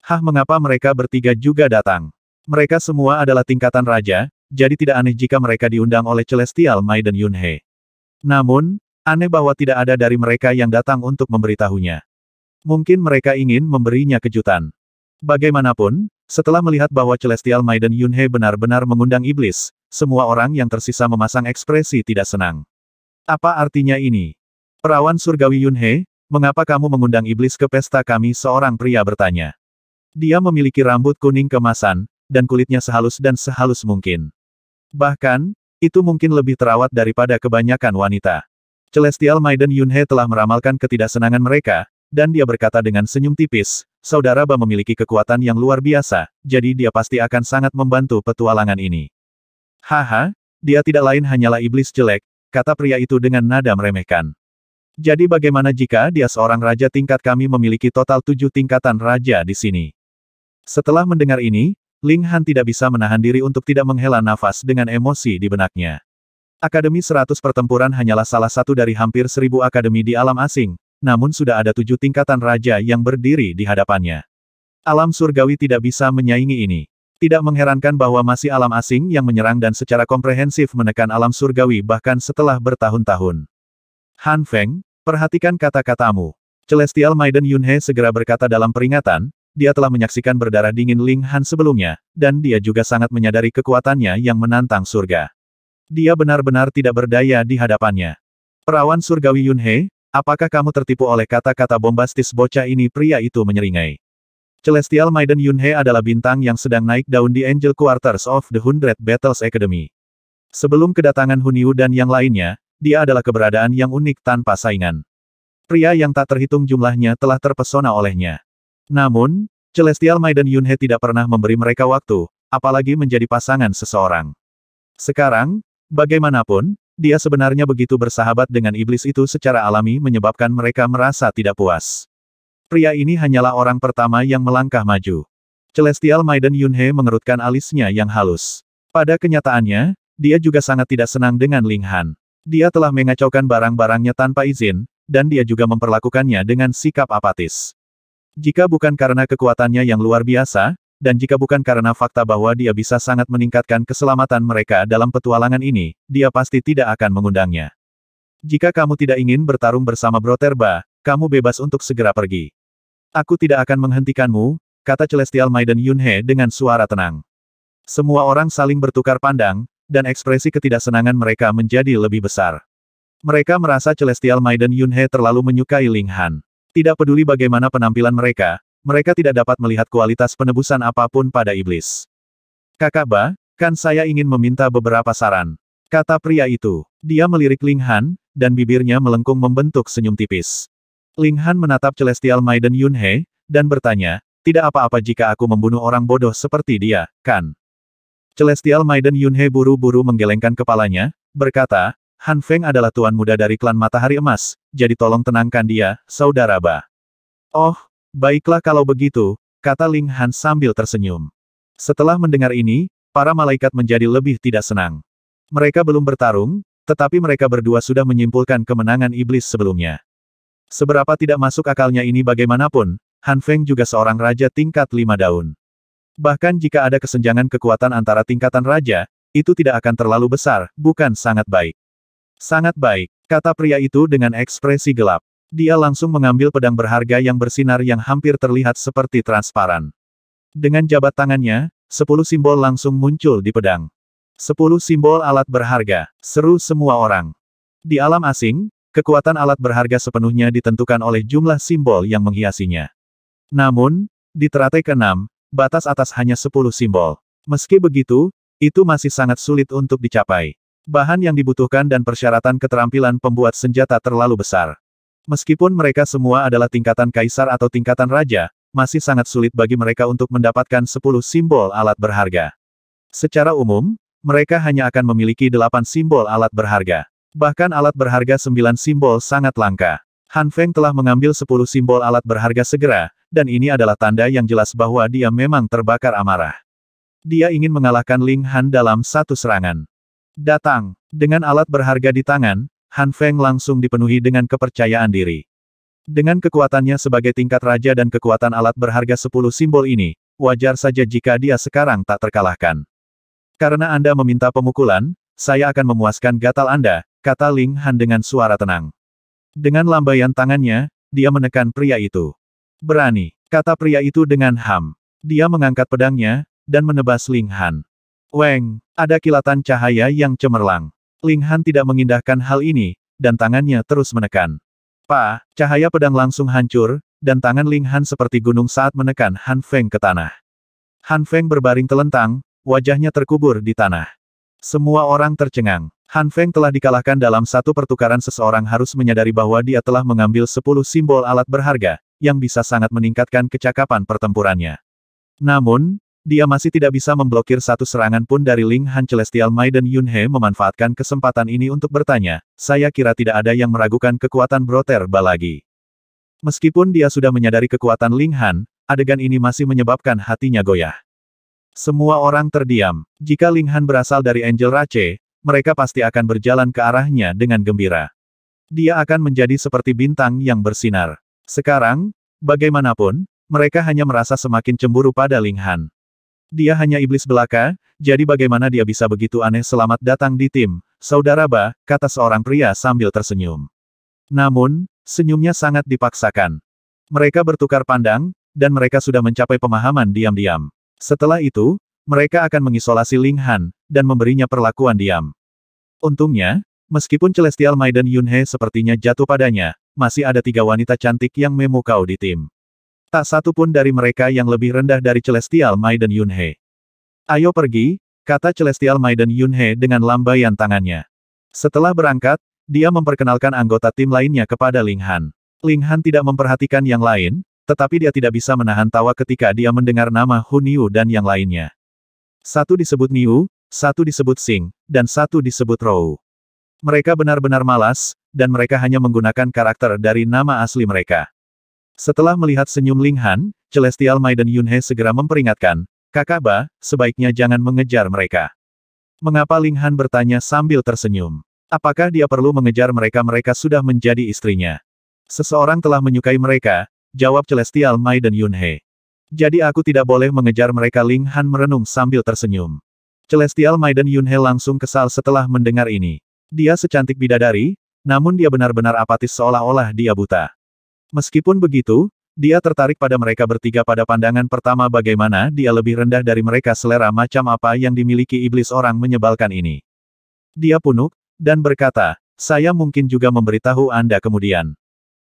Hah mengapa mereka bertiga juga datang? Mereka semua adalah tingkatan raja, jadi tidak aneh jika mereka diundang oleh Celestial Maiden Yunhe. Namun, aneh bahwa tidak ada dari mereka yang datang untuk memberitahunya. Mungkin mereka ingin memberinya kejutan. Bagaimanapun, setelah melihat bahwa Celestial Maiden Yunhe benar-benar mengundang iblis, semua orang yang tersisa memasang ekspresi tidak senang. Apa artinya ini? Perawan surgawi Yunhe, mengapa kamu mengundang iblis ke pesta kami seorang pria bertanya. Dia memiliki rambut kuning kemasan, dan kulitnya sehalus dan sehalus mungkin. Bahkan, itu mungkin lebih terawat daripada kebanyakan wanita. Celestial Maiden Yunhe telah meramalkan ketidaksenangan mereka, dan dia berkata dengan senyum tipis, Saudara Ba memiliki kekuatan yang luar biasa, jadi dia pasti akan sangat membantu petualangan ini. Haha, dia tidak lain hanyalah iblis jelek, kata pria itu dengan nada meremehkan. Jadi bagaimana jika dia seorang raja tingkat kami memiliki total tujuh tingkatan raja di sini? Setelah mendengar ini, Ling Han tidak bisa menahan diri untuk tidak menghela nafas dengan emosi di benaknya. Akademi 100 pertempuran hanyalah salah satu dari hampir seribu akademi di alam asing, namun sudah ada tujuh tingkatan raja yang berdiri di hadapannya. Alam surgawi tidak bisa menyaingi ini. Tidak mengherankan bahwa masih alam asing yang menyerang dan secara komprehensif menekan alam surgawi bahkan setelah bertahun-tahun. Han Feng, perhatikan kata-katamu. Celestial Maiden Yunhe segera berkata dalam peringatan, dia telah menyaksikan berdarah dingin Ling Han sebelumnya, dan dia juga sangat menyadari kekuatannya yang menantang surga. Dia benar-benar tidak berdaya di hadapannya. Perawan surgawi Yun He, apakah kamu tertipu oleh kata-kata bombastis bocah ini pria itu menyeringai. Celestial Maiden Yun He adalah bintang yang sedang naik daun di Angel Quarters of the Hundred Battles Academy. Sebelum kedatangan Yu dan yang lainnya, dia adalah keberadaan yang unik tanpa saingan. Pria yang tak terhitung jumlahnya telah terpesona olehnya. Namun, Celestial Maiden Yunhe tidak pernah memberi mereka waktu, apalagi menjadi pasangan seseorang. Sekarang, bagaimanapun, dia sebenarnya begitu bersahabat dengan iblis itu secara alami menyebabkan mereka merasa tidak puas. Pria ini hanyalah orang pertama yang melangkah maju. Celestial Maiden Yunhe mengerutkan alisnya yang halus. Pada kenyataannya, dia juga sangat tidak senang dengan Ling Han. Dia telah mengacaukan barang-barangnya tanpa izin, dan dia juga memperlakukannya dengan sikap apatis. Jika bukan karena kekuatannya yang luar biasa, dan jika bukan karena fakta bahwa dia bisa sangat meningkatkan keselamatan mereka dalam petualangan ini, dia pasti tidak akan mengundangnya. Jika kamu tidak ingin bertarung bersama Broterba, kamu bebas untuk segera pergi. Aku tidak akan menghentikanmu, kata Celestial Maiden Yunhe dengan suara tenang. Semua orang saling bertukar pandang, dan ekspresi ketidaksenangan mereka menjadi lebih besar. Mereka merasa Celestial Maiden Yunhe terlalu menyukai Ling Han. Tidak peduli bagaimana penampilan mereka, mereka tidak dapat melihat kualitas penebusan apapun pada iblis. Kakak Ba, kan saya ingin meminta beberapa saran. Kata pria itu. Dia melirik Ling Han, dan bibirnya melengkung membentuk senyum tipis. Ling Han menatap Celestial Maiden Yun He, dan bertanya, tidak apa-apa jika aku membunuh orang bodoh seperti dia, kan? Celestial Maiden Yun He buru-buru menggelengkan kepalanya, berkata, Han Feng adalah tuan muda dari klan Matahari Emas, jadi tolong tenangkan dia, saudara Ba. Oh, baiklah kalau begitu, kata Ling Han sambil tersenyum. Setelah mendengar ini, para malaikat menjadi lebih tidak senang. Mereka belum bertarung, tetapi mereka berdua sudah menyimpulkan kemenangan iblis sebelumnya. Seberapa tidak masuk akalnya ini bagaimanapun, Han Feng juga seorang raja tingkat lima daun. Bahkan jika ada kesenjangan kekuatan antara tingkatan raja, itu tidak akan terlalu besar, bukan sangat baik. Sangat baik, kata pria itu dengan ekspresi gelap. Dia langsung mengambil pedang berharga yang bersinar yang hampir terlihat seperti transparan. Dengan jabat tangannya, sepuluh simbol langsung muncul di pedang. Sepuluh simbol alat berharga, seru semua orang. Di alam asing, kekuatan alat berharga sepenuhnya ditentukan oleh jumlah simbol yang menghiasinya. Namun, di teratai ke-6, batas atas hanya sepuluh simbol. Meski begitu, itu masih sangat sulit untuk dicapai. Bahan yang dibutuhkan dan persyaratan keterampilan pembuat senjata terlalu besar. Meskipun mereka semua adalah tingkatan kaisar atau tingkatan raja, masih sangat sulit bagi mereka untuk mendapatkan 10 simbol alat berharga. Secara umum, mereka hanya akan memiliki 8 simbol alat berharga. Bahkan alat berharga 9 simbol sangat langka. Han Feng telah mengambil 10 simbol alat berharga segera, dan ini adalah tanda yang jelas bahwa dia memang terbakar amarah. Dia ingin mengalahkan Ling Han dalam satu serangan. Datang. Dengan alat berharga di tangan, Han Feng langsung dipenuhi dengan kepercayaan diri. Dengan kekuatannya sebagai tingkat raja dan kekuatan alat berharga sepuluh simbol ini, wajar saja jika dia sekarang tak terkalahkan. Karena Anda meminta pemukulan, saya akan memuaskan gatal Anda, kata Ling Han dengan suara tenang. Dengan lambaian tangannya, dia menekan pria itu. Berani, kata pria itu dengan ham. Dia mengangkat pedangnya, dan menebas Ling Han. Weng, ada kilatan cahaya yang cemerlang. Ling Han tidak mengindahkan hal ini, dan tangannya terus menekan. Pa, cahaya pedang langsung hancur, dan tangan Ling Han seperti gunung saat menekan Han Feng ke tanah. Han Feng berbaring telentang, wajahnya terkubur di tanah. Semua orang tercengang. Han Feng telah dikalahkan dalam satu pertukaran seseorang harus menyadari bahwa dia telah mengambil sepuluh simbol alat berharga, yang bisa sangat meningkatkan kecakapan pertempurannya. Namun, dia masih tidak bisa memblokir satu serangan pun dari Ling Han Celestial Maiden Yunhe memanfaatkan kesempatan ini untuk bertanya, saya kira tidak ada yang meragukan kekuatan Broter Ba lagi. Meskipun dia sudah menyadari kekuatan Ling Han, adegan ini masih menyebabkan hatinya goyah. Semua orang terdiam. Jika Ling Han berasal dari Angel Rache, mereka pasti akan berjalan ke arahnya dengan gembira. Dia akan menjadi seperti bintang yang bersinar. Sekarang, bagaimanapun, mereka hanya merasa semakin cemburu pada Ling Han. Dia hanya iblis belaka, jadi bagaimana dia bisa begitu aneh selamat datang di tim, saudara Ba, kata seorang pria sambil tersenyum. Namun, senyumnya sangat dipaksakan. Mereka bertukar pandang, dan mereka sudah mencapai pemahaman diam-diam. Setelah itu, mereka akan mengisolasi Ling Han, dan memberinya perlakuan diam. Untungnya, meskipun Celestial Maiden Yunhe sepertinya jatuh padanya, masih ada tiga wanita cantik yang memukau di tim. Tak satu pun dari mereka yang lebih rendah dari Celestial Maiden Yunhe. Ayo pergi, kata Celestial Maiden Yunhe dengan lambaian tangannya. Setelah berangkat, dia memperkenalkan anggota tim lainnya kepada Ling Han. Ling Han tidak memperhatikan yang lain, tetapi dia tidak bisa menahan tawa ketika dia mendengar nama Hun Yu dan yang lainnya. Satu disebut Niu, satu disebut Sing, dan satu disebut Rou. Mereka benar-benar malas, dan mereka hanya menggunakan karakter dari nama asli mereka. Setelah melihat senyum Ling Han, Celestial Maiden Yunhe segera memperingatkan, Kakak Ba, sebaiknya jangan mengejar mereka. Mengapa Ling Han bertanya sambil tersenyum? Apakah dia perlu mengejar mereka-mereka sudah menjadi istrinya? Seseorang telah menyukai mereka, jawab Celestial Maiden Yunhe. Jadi aku tidak boleh mengejar mereka Ling Han merenung sambil tersenyum. Celestial Maiden Yunhe langsung kesal setelah mendengar ini. Dia secantik bidadari, namun dia benar-benar apatis seolah-olah dia buta. Meskipun begitu, dia tertarik pada mereka bertiga pada pandangan pertama bagaimana dia lebih rendah dari mereka selera macam apa yang dimiliki iblis orang menyebalkan ini. Dia punuk, dan berkata, saya mungkin juga memberitahu Anda kemudian.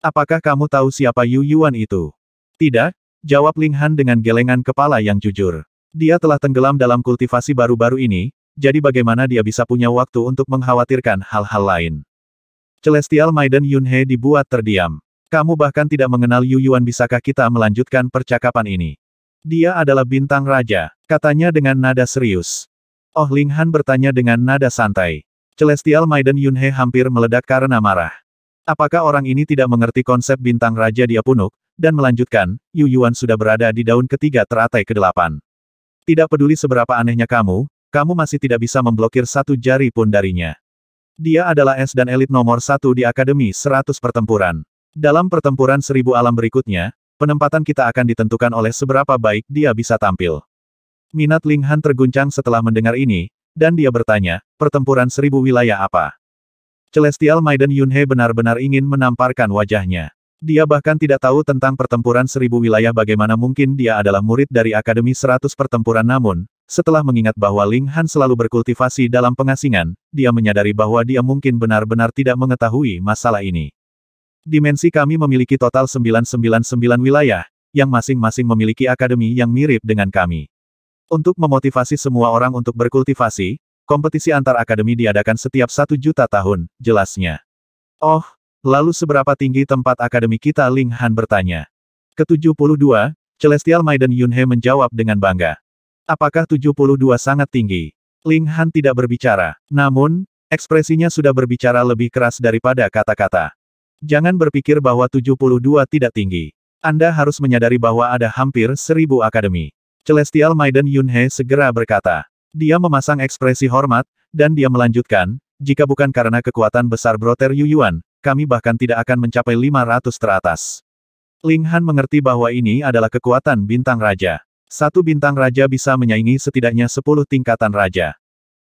Apakah kamu tahu siapa Yu Yuan itu? Tidak, jawab Ling Han dengan gelengan kepala yang jujur. Dia telah tenggelam dalam kultivasi baru-baru ini, jadi bagaimana dia bisa punya waktu untuk mengkhawatirkan hal-hal lain. Celestial Maiden Yunhe dibuat terdiam. Kamu bahkan tidak mengenal Yu Yuan bisakah kita melanjutkan percakapan ini? Dia adalah bintang raja, katanya dengan nada serius. Oh Ling Han bertanya dengan nada santai. Celestial Maiden Yunhe hampir meledak karena marah. Apakah orang ini tidak mengerti konsep bintang raja dia punuk? Dan melanjutkan, Yu Yuan sudah berada di daun ketiga teratai kedelapan. Tidak peduli seberapa anehnya kamu, kamu masih tidak bisa memblokir satu jari pun darinya. Dia adalah es dan elit nomor satu di Akademi 100 pertempuran. Dalam pertempuran seribu alam berikutnya, penempatan kita akan ditentukan oleh seberapa baik dia bisa tampil. Minat Ling Han terguncang setelah mendengar ini, dan dia bertanya, pertempuran seribu wilayah apa? Celestial Maiden Yunhe benar-benar ingin menamparkan wajahnya. Dia bahkan tidak tahu tentang pertempuran seribu wilayah bagaimana mungkin dia adalah murid dari Akademi Seratus Pertempuran namun, setelah mengingat bahwa Ling Han selalu berkultivasi dalam pengasingan, dia menyadari bahwa dia mungkin benar-benar tidak mengetahui masalah ini. Dimensi kami memiliki total 999 wilayah, yang masing-masing memiliki akademi yang mirip dengan kami. Untuk memotivasi semua orang untuk berkultivasi, kompetisi antar akademi diadakan setiap satu juta tahun, jelasnya. Oh, lalu seberapa tinggi tempat akademi kita Ling Han bertanya. Ke-72, Celestial Maiden Yunhe menjawab dengan bangga. Apakah 72 sangat tinggi? Ling Han tidak berbicara. Namun, ekspresinya sudah berbicara lebih keras daripada kata-kata. Jangan berpikir bahwa 72 tidak tinggi. Anda harus menyadari bahwa ada hampir seribu akademi. Celestial Maiden Yunhe segera berkata. Dia memasang ekspresi hormat, dan dia melanjutkan, jika bukan karena kekuatan besar Broter Yu Yuan, kami bahkan tidak akan mencapai 500 teratas. Ling Han mengerti bahwa ini adalah kekuatan bintang raja. Satu bintang raja bisa menyaingi setidaknya 10 tingkatan raja.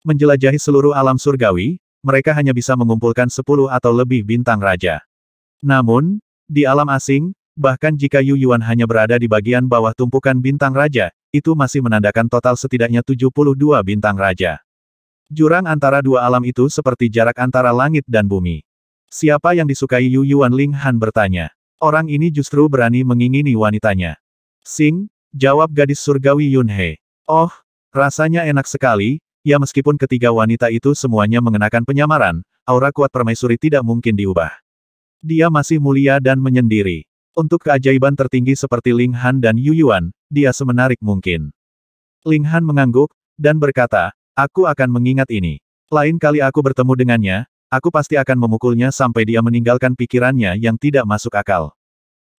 Menjelajahi seluruh alam surgawi, mereka hanya bisa mengumpulkan 10 atau lebih bintang raja. Namun, di alam asing, bahkan jika Yu Yuan hanya berada di bagian bawah tumpukan bintang raja, itu masih menandakan total setidaknya 72 bintang raja. Jurang antara dua alam itu seperti jarak antara langit dan bumi. Siapa yang disukai Yu Yuan Ling Han bertanya. Orang ini justru berani mengingini wanitanya. Sing, jawab gadis surgawi Yun He. Oh, rasanya enak sekali, ya meskipun ketiga wanita itu semuanya mengenakan penyamaran, aura kuat permaisuri tidak mungkin diubah. Dia masih mulia dan menyendiri. Untuk keajaiban tertinggi seperti Ling Han dan Yu Yuan, dia semenarik mungkin. Ling Han mengangguk, dan berkata, aku akan mengingat ini. Lain kali aku bertemu dengannya, aku pasti akan memukulnya sampai dia meninggalkan pikirannya yang tidak masuk akal.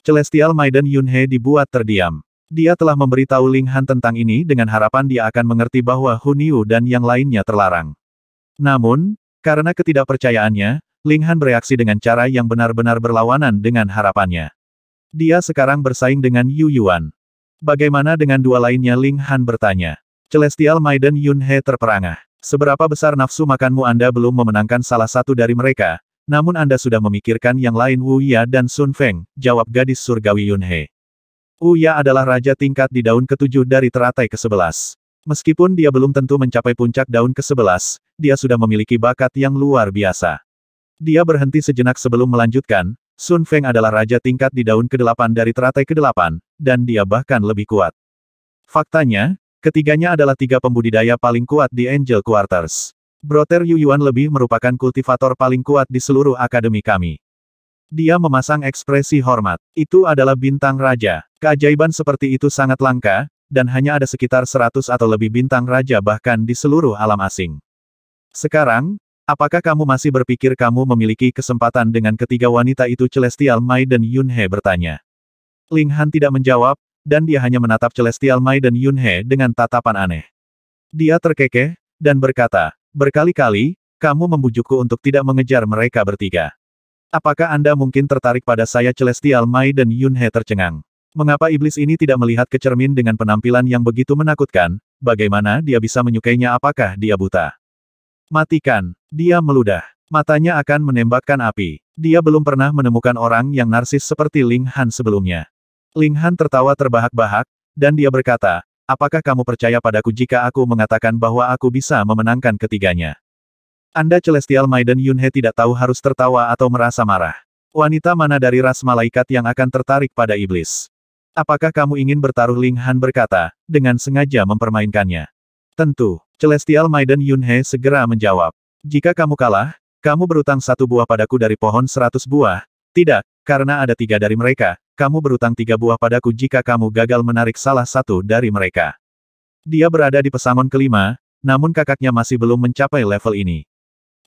Celestial Maiden Yunhe dibuat terdiam. Dia telah memberitahu Ling Han tentang ini dengan harapan dia akan mengerti bahwa Huniu dan yang lainnya terlarang. Namun, karena ketidakpercayaannya, Ling Han bereaksi dengan cara yang benar-benar berlawanan dengan harapannya. Dia sekarang bersaing dengan Yu Yuan. Bagaimana dengan dua lainnya Ling Han bertanya. Celestial Maiden Yun He terperangah. Seberapa besar nafsu makanmu Anda belum memenangkan salah satu dari mereka, namun Anda sudah memikirkan yang lain Wu Ya dan Sun Feng, jawab gadis surgawi Yun He. Wu Ya adalah raja tingkat di daun ketujuh dari teratai ke-11. Meskipun dia belum tentu mencapai puncak daun ke-11, dia sudah memiliki bakat yang luar biasa. Dia berhenti sejenak sebelum melanjutkan, Sun Feng adalah raja tingkat di daun ke-8 dari teratai ke-8, dan dia bahkan lebih kuat. Faktanya, ketiganya adalah tiga pembudidaya paling kuat di Angel Quarters. Broter Yuan lebih merupakan kultivator paling kuat di seluruh akademi kami. Dia memasang ekspresi hormat. Itu adalah bintang raja. Keajaiban seperti itu sangat langka, dan hanya ada sekitar 100 atau lebih bintang raja bahkan di seluruh alam asing. Sekarang, Apakah kamu masih berpikir kamu memiliki kesempatan dengan ketiga wanita itu Celestial Mai dan Yun He bertanya. Ling Han tidak menjawab, dan dia hanya menatap Celestial Mai dan Yun He dengan tatapan aneh. Dia terkekeh, dan berkata, berkali-kali, kamu membujukku untuk tidak mengejar mereka bertiga. Apakah Anda mungkin tertarik pada saya Celestial Mai dan Yun He tercengang? Mengapa iblis ini tidak melihat ke cermin dengan penampilan yang begitu menakutkan, bagaimana dia bisa menyukainya apakah dia buta? Matikan. Dia meludah. Matanya akan menembakkan api. Dia belum pernah menemukan orang yang narsis seperti Ling Han sebelumnya. Ling Han tertawa terbahak-bahak, dan dia berkata, Apakah kamu percaya padaku jika aku mengatakan bahwa aku bisa memenangkan ketiganya? Anda Celestial Maiden Yunhe tidak tahu harus tertawa atau merasa marah. Wanita mana dari ras malaikat yang akan tertarik pada iblis? Apakah kamu ingin bertaruh Ling Han berkata, dengan sengaja mempermainkannya? Tentu. Celestial Maiden Yunhe segera menjawab. Jika kamu kalah, kamu berutang satu buah padaku dari pohon seratus buah. Tidak, karena ada tiga dari mereka, kamu berutang tiga buah padaku jika kamu gagal menarik salah satu dari mereka. Dia berada di pesangon kelima, namun kakaknya masih belum mencapai level ini.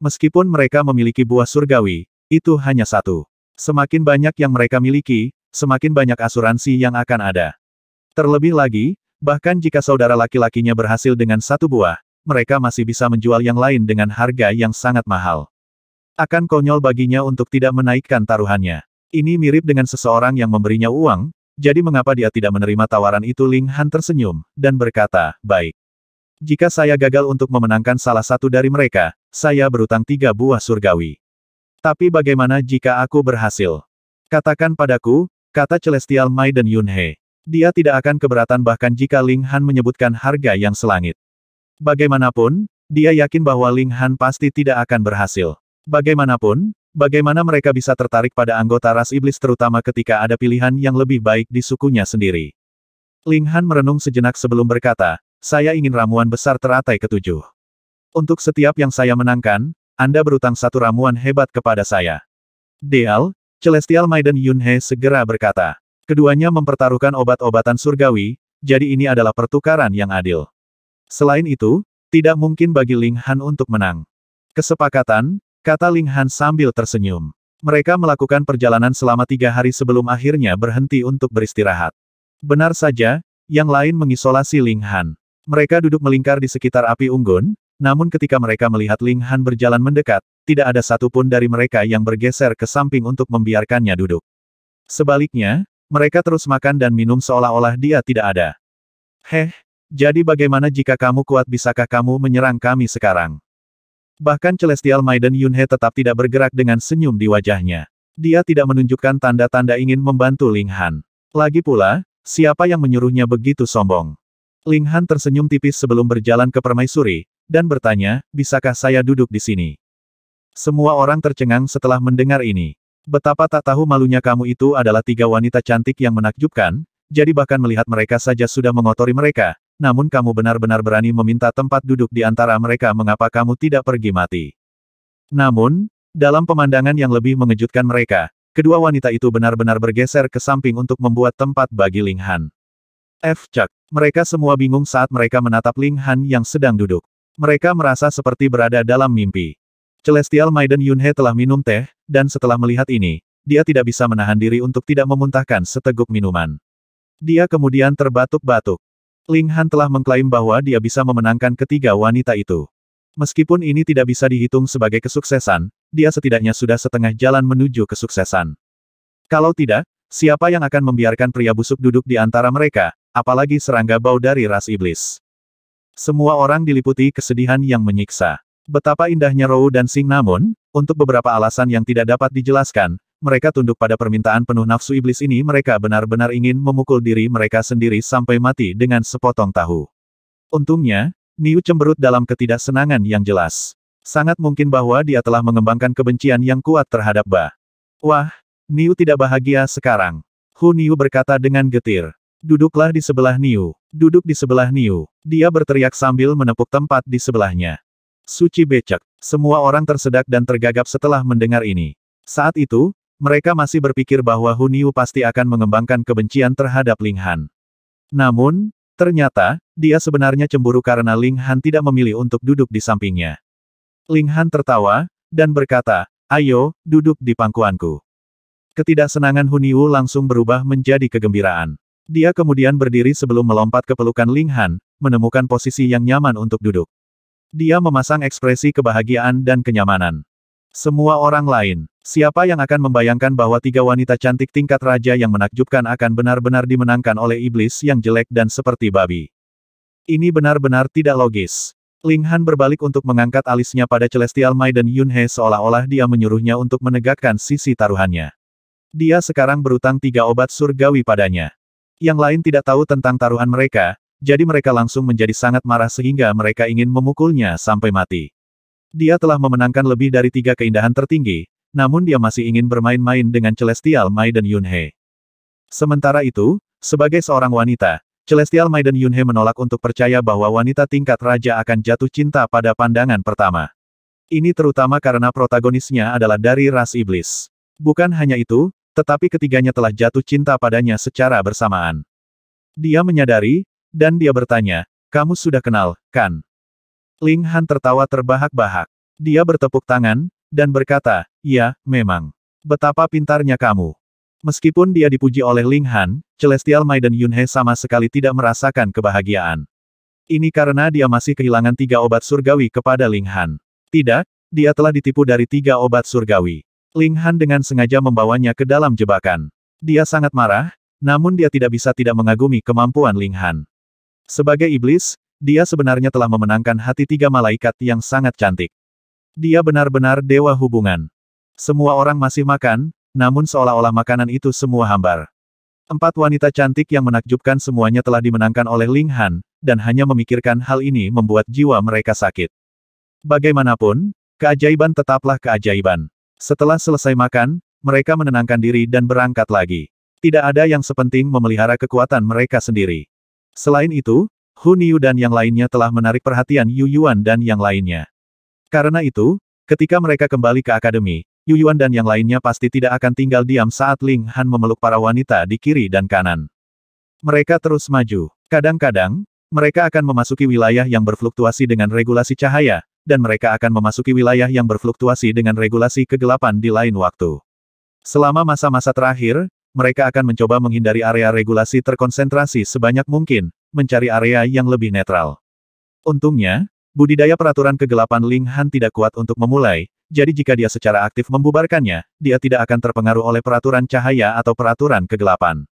Meskipun mereka memiliki buah surgawi, itu hanya satu. Semakin banyak yang mereka miliki, semakin banyak asuransi yang akan ada. Terlebih lagi, Bahkan jika saudara laki-lakinya berhasil dengan satu buah, mereka masih bisa menjual yang lain dengan harga yang sangat mahal. Akan konyol baginya untuk tidak menaikkan taruhannya. Ini mirip dengan seseorang yang memberinya uang, jadi mengapa dia tidak menerima tawaran itu Ling Han tersenyum, dan berkata, baik. Jika saya gagal untuk memenangkan salah satu dari mereka, saya berutang tiga buah surgawi. Tapi bagaimana jika aku berhasil? Katakan padaku, kata Celestial Maiden Yunhe. Dia tidak akan keberatan bahkan jika Ling Han menyebutkan harga yang selangit. Bagaimanapun, dia yakin bahwa Ling Han pasti tidak akan berhasil. Bagaimanapun, bagaimana mereka bisa tertarik pada anggota ras iblis terutama ketika ada pilihan yang lebih baik di sukunya sendiri. Ling Han merenung sejenak sebelum berkata, saya ingin ramuan besar teratai ketujuh. Untuk setiap yang saya menangkan, Anda berutang satu ramuan hebat kepada saya. Deal, Celestial Maiden Yunhe segera berkata. Keduanya mempertaruhkan obat-obatan surgawi, jadi ini adalah pertukaran yang adil. Selain itu, tidak mungkin bagi Ling Han untuk menang. Kesepakatan, kata Ling Han sambil tersenyum. Mereka melakukan perjalanan selama tiga hari sebelum akhirnya berhenti untuk beristirahat. Benar saja, yang lain mengisolasi Ling Han. Mereka duduk melingkar di sekitar api unggun, namun ketika mereka melihat Ling Han berjalan mendekat, tidak ada satupun dari mereka yang bergeser ke samping untuk membiarkannya duduk. Sebaliknya, mereka terus makan dan minum seolah-olah dia tidak ada. Heh, jadi bagaimana jika kamu kuat bisakah kamu menyerang kami sekarang? Bahkan Celestial Maiden Yunhe tetap tidak bergerak dengan senyum di wajahnya. Dia tidak menunjukkan tanda-tanda ingin membantu Ling Han. Lagi pula, siapa yang menyuruhnya begitu sombong? Ling Han tersenyum tipis sebelum berjalan ke permaisuri, dan bertanya, bisakah saya duduk di sini? Semua orang tercengang setelah mendengar ini. Betapa tak tahu malunya kamu itu adalah tiga wanita cantik yang menakjubkan, jadi bahkan melihat mereka saja sudah mengotori mereka, namun kamu benar-benar berani meminta tempat duduk di antara mereka mengapa kamu tidak pergi mati. Namun, dalam pemandangan yang lebih mengejutkan mereka, kedua wanita itu benar-benar bergeser ke samping untuk membuat tempat bagi Ling Han. F. Cak, mereka semua bingung saat mereka menatap Ling Han yang sedang duduk. Mereka merasa seperti berada dalam mimpi. Celestial Maiden Yunhe telah minum teh, dan setelah melihat ini, dia tidak bisa menahan diri untuk tidak memuntahkan seteguk minuman. Dia kemudian terbatuk-batuk. Ling Han telah mengklaim bahwa dia bisa memenangkan ketiga wanita itu. Meskipun ini tidak bisa dihitung sebagai kesuksesan, dia setidaknya sudah setengah jalan menuju kesuksesan. Kalau tidak, siapa yang akan membiarkan pria busuk duduk di antara mereka, apalagi serangga bau dari ras iblis? Semua orang diliputi kesedihan yang menyiksa. Betapa indahnya Rou dan Sing namun, untuk beberapa alasan yang tidak dapat dijelaskan, mereka tunduk pada permintaan penuh nafsu iblis ini mereka benar-benar ingin memukul diri mereka sendiri sampai mati dengan sepotong tahu. Untungnya, Niu cemberut dalam ketidaksenangan yang jelas. Sangat mungkin bahwa dia telah mengembangkan kebencian yang kuat terhadap Ba. Wah, Niu tidak bahagia sekarang. Hu Niu berkata dengan getir. Duduklah di sebelah Niu. Duduk di sebelah Niu. Dia berteriak sambil menepuk tempat di sebelahnya. Suci becek. Semua orang tersedak dan tergagap setelah mendengar ini. Saat itu, mereka masih berpikir bahwa Huniu pasti akan mengembangkan kebencian terhadap Ling Han. Namun, ternyata, dia sebenarnya cemburu karena Ling Han tidak memilih untuk duduk di sampingnya. Ling Han tertawa, dan berkata, ayo, duduk di pangkuanku. Ketidaksenangan Huniu langsung berubah menjadi kegembiraan. Dia kemudian berdiri sebelum melompat ke pelukan Ling Han, menemukan posisi yang nyaman untuk duduk. Dia memasang ekspresi kebahagiaan dan kenyamanan. Semua orang lain, siapa yang akan membayangkan bahwa tiga wanita cantik tingkat raja yang menakjubkan akan benar-benar dimenangkan oleh iblis yang jelek dan seperti babi. Ini benar-benar tidak logis. Ling Han berbalik untuk mengangkat alisnya pada Celestial Maiden Yun He seolah-olah dia menyuruhnya untuk menegakkan sisi taruhannya. Dia sekarang berutang tiga obat surgawi padanya. Yang lain tidak tahu tentang taruhan mereka, jadi mereka langsung menjadi sangat marah sehingga mereka ingin memukulnya sampai mati. Dia telah memenangkan lebih dari tiga keindahan tertinggi, namun dia masih ingin bermain-main dengan Celestial Maiden Yunhe. Sementara itu, sebagai seorang wanita, Celestial Maiden Yunhe menolak untuk percaya bahwa wanita tingkat raja akan jatuh cinta pada pandangan pertama. Ini terutama karena protagonisnya adalah dari ras iblis. Bukan hanya itu, tetapi ketiganya telah jatuh cinta padanya secara bersamaan. Dia menyadari, dan dia bertanya, kamu sudah kenal, kan? Ling Han tertawa terbahak-bahak. Dia bertepuk tangan, dan berkata, ya, memang. Betapa pintarnya kamu. Meskipun dia dipuji oleh Ling Han, Celestial Maiden Yunhe sama sekali tidak merasakan kebahagiaan. Ini karena dia masih kehilangan tiga obat surgawi kepada Ling Han. Tidak, dia telah ditipu dari tiga obat surgawi. Ling Han dengan sengaja membawanya ke dalam jebakan. Dia sangat marah, namun dia tidak bisa tidak mengagumi kemampuan Ling Han. Sebagai iblis, dia sebenarnya telah memenangkan hati tiga malaikat yang sangat cantik. Dia benar-benar dewa hubungan. Semua orang masih makan, namun seolah-olah makanan itu semua hambar. Empat wanita cantik yang menakjubkan semuanya telah dimenangkan oleh Ling Han, dan hanya memikirkan hal ini membuat jiwa mereka sakit. Bagaimanapun, keajaiban tetaplah keajaiban. Setelah selesai makan, mereka menenangkan diri dan berangkat lagi. Tidak ada yang sepenting memelihara kekuatan mereka sendiri. Selain itu, Hun Yu dan yang lainnya telah menarik perhatian Yu Yuan dan yang lainnya. Karena itu, ketika mereka kembali ke akademi, Yu Yuan dan yang lainnya pasti tidak akan tinggal diam saat Ling Han memeluk para wanita di kiri dan kanan. Mereka terus maju. Kadang-kadang, mereka akan memasuki wilayah yang berfluktuasi dengan regulasi cahaya, dan mereka akan memasuki wilayah yang berfluktuasi dengan regulasi kegelapan di lain waktu. Selama masa-masa terakhir, mereka akan mencoba menghindari area regulasi terkonsentrasi sebanyak mungkin, mencari area yang lebih netral. Untungnya, budidaya peraturan kegelapan Ling Han tidak kuat untuk memulai, jadi jika dia secara aktif membubarkannya, dia tidak akan terpengaruh oleh peraturan cahaya atau peraturan kegelapan.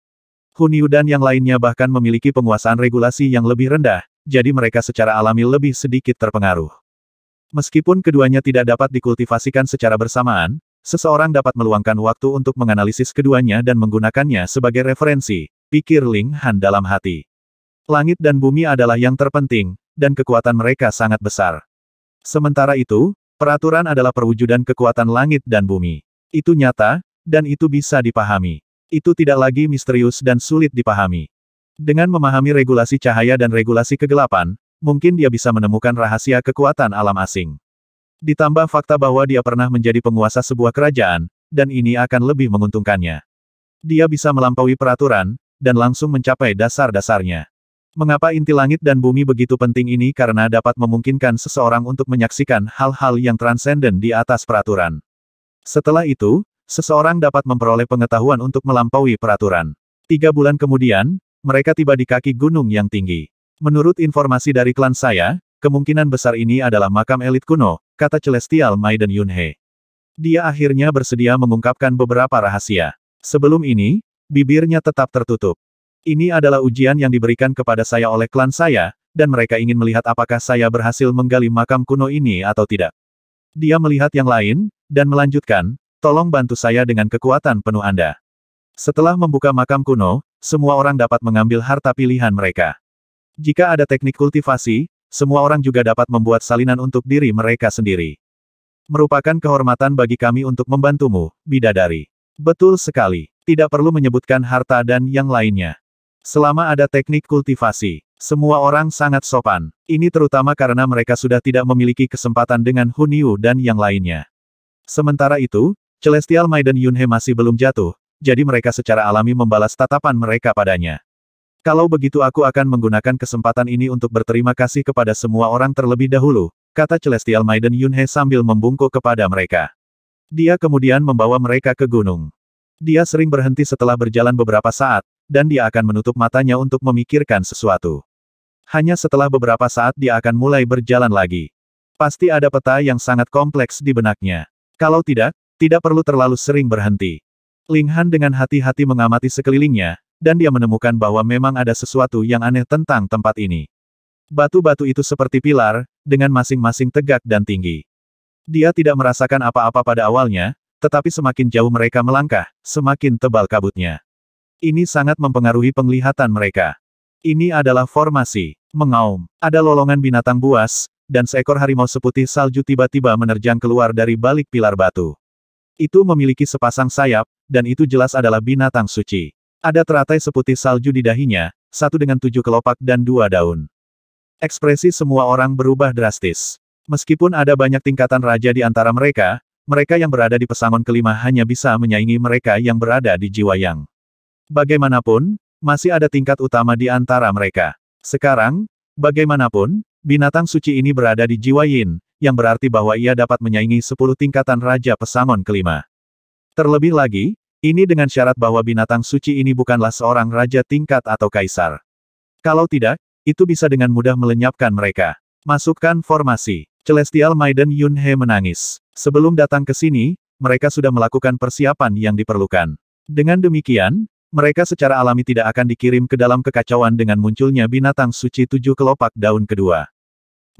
Huniu dan yang lainnya bahkan memiliki penguasaan regulasi yang lebih rendah, jadi mereka secara alami lebih sedikit terpengaruh. Meskipun keduanya tidak dapat dikultivasikan secara bersamaan, Seseorang dapat meluangkan waktu untuk menganalisis keduanya dan menggunakannya sebagai referensi, pikir Ling Han dalam hati. Langit dan bumi adalah yang terpenting, dan kekuatan mereka sangat besar. Sementara itu, peraturan adalah perwujudan kekuatan langit dan bumi. Itu nyata, dan itu bisa dipahami. Itu tidak lagi misterius dan sulit dipahami. Dengan memahami regulasi cahaya dan regulasi kegelapan, mungkin dia bisa menemukan rahasia kekuatan alam asing. Ditambah fakta bahwa dia pernah menjadi penguasa sebuah kerajaan, dan ini akan lebih menguntungkannya. Dia bisa melampaui peraturan, dan langsung mencapai dasar-dasarnya. Mengapa inti langit dan bumi begitu penting ini karena dapat memungkinkan seseorang untuk menyaksikan hal-hal yang transenden di atas peraturan. Setelah itu, seseorang dapat memperoleh pengetahuan untuk melampaui peraturan. Tiga bulan kemudian, mereka tiba di kaki gunung yang tinggi. Menurut informasi dari klan saya, Kemungkinan besar ini adalah makam elit kuno, kata Celestial Maiden Yunhe. Dia akhirnya bersedia mengungkapkan beberapa rahasia. Sebelum ini, bibirnya tetap tertutup. Ini adalah ujian yang diberikan kepada saya oleh klan saya, dan mereka ingin melihat apakah saya berhasil menggali makam kuno ini atau tidak. Dia melihat yang lain, dan melanjutkan, tolong bantu saya dengan kekuatan penuh Anda. Setelah membuka makam kuno, semua orang dapat mengambil harta pilihan mereka. Jika ada teknik kultivasi, semua orang juga dapat membuat salinan untuk diri mereka sendiri. Merupakan kehormatan bagi kami untuk membantumu, bidadari. Betul sekali, tidak perlu menyebutkan harta dan yang lainnya. Selama ada teknik kultivasi, semua orang sangat sopan. Ini terutama karena mereka sudah tidak memiliki kesempatan dengan Huniu dan yang lainnya. Sementara itu, Celestial Maiden Yunhe masih belum jatuh, jadi mereka secara alami membalas tatapan mereka padanya. Kalau begitu aku akan menggunakan kesempatan ini untuk berterima kasih kepada semua orang terlebih dahulu, kata Celestial Maiden Yunhe sambil membungkuk kepada mereka. Dia kemudian membawa mereka ke gunung. Dia sering berhenti setelah berjalan beberapa saat, dan dia akan menutup matanya untuk memikirkan sesuatu. Hanya setelah beberapa saat dia akan mulai berjalan lagi. Pasti ada peta yang sangat kompleks di benaknya. Kalau tidak, tidak perlu terlalu sering berhenti. Ling Han dengan hati-hati mengamati sekelilingnya, dan dia menemukan bahwa memang ada sesuatu yang aneh tentang tempat ini. Batu-batu itu seperti pilar, dengan masing-masing tegak dan tinggi. Dia tidak merasakan apa-apa pada awalnya, tetapi semakin jauh mereka melangkah, semakin tebal kabutnya. Ini sangat mempengaruhi penglihatan mereka. Ini adalah formasi, mengaum. Ada lolongan binatang buas, dan seekor harimau seputih salju tiba-tiba menerjang keluar dari balik pilar batu. Itu memiliki sepasang sayap, dan itu jelas adalah binatang suci. Ada teratai seputih salju di dahinya, satu dengan tujuh kelopak dan dua daun. Ekspresi semua orang berubah drastis. Meskipun ada banyak tingkatan raja di antara mereka, mereka yang berada di pesangon kelima hanya bisa menyaingi mereka yang berada di jiwa yang. Bagaimanapun, masih ada tingkat utama di antara mereka. Sekarang, bagaimanapun, binatang suci ini berada di jiwa Yin, yang berarti bahwa ia dapat menyaingi sepuluh tingkatan raja pesangon kelima. Terlebih lagi, ini dengan syarat bahwa binatang suci ini bukanlah seorang raja tingkat atau kaisar. Kalau tidak, itu bisa dengan mudah melenyapkan mereka. Masukkan formasi. Celestial Maiden Yunhe menangis. Sebelum datang ke sini, mereka sudah melakukan persiapan yang diperlukan. Dengan demikian, mereka secara alami tidak akan dikirim ke dalam kekacauan dengan munculnya binatang suci tujuh kelopak daun kedua.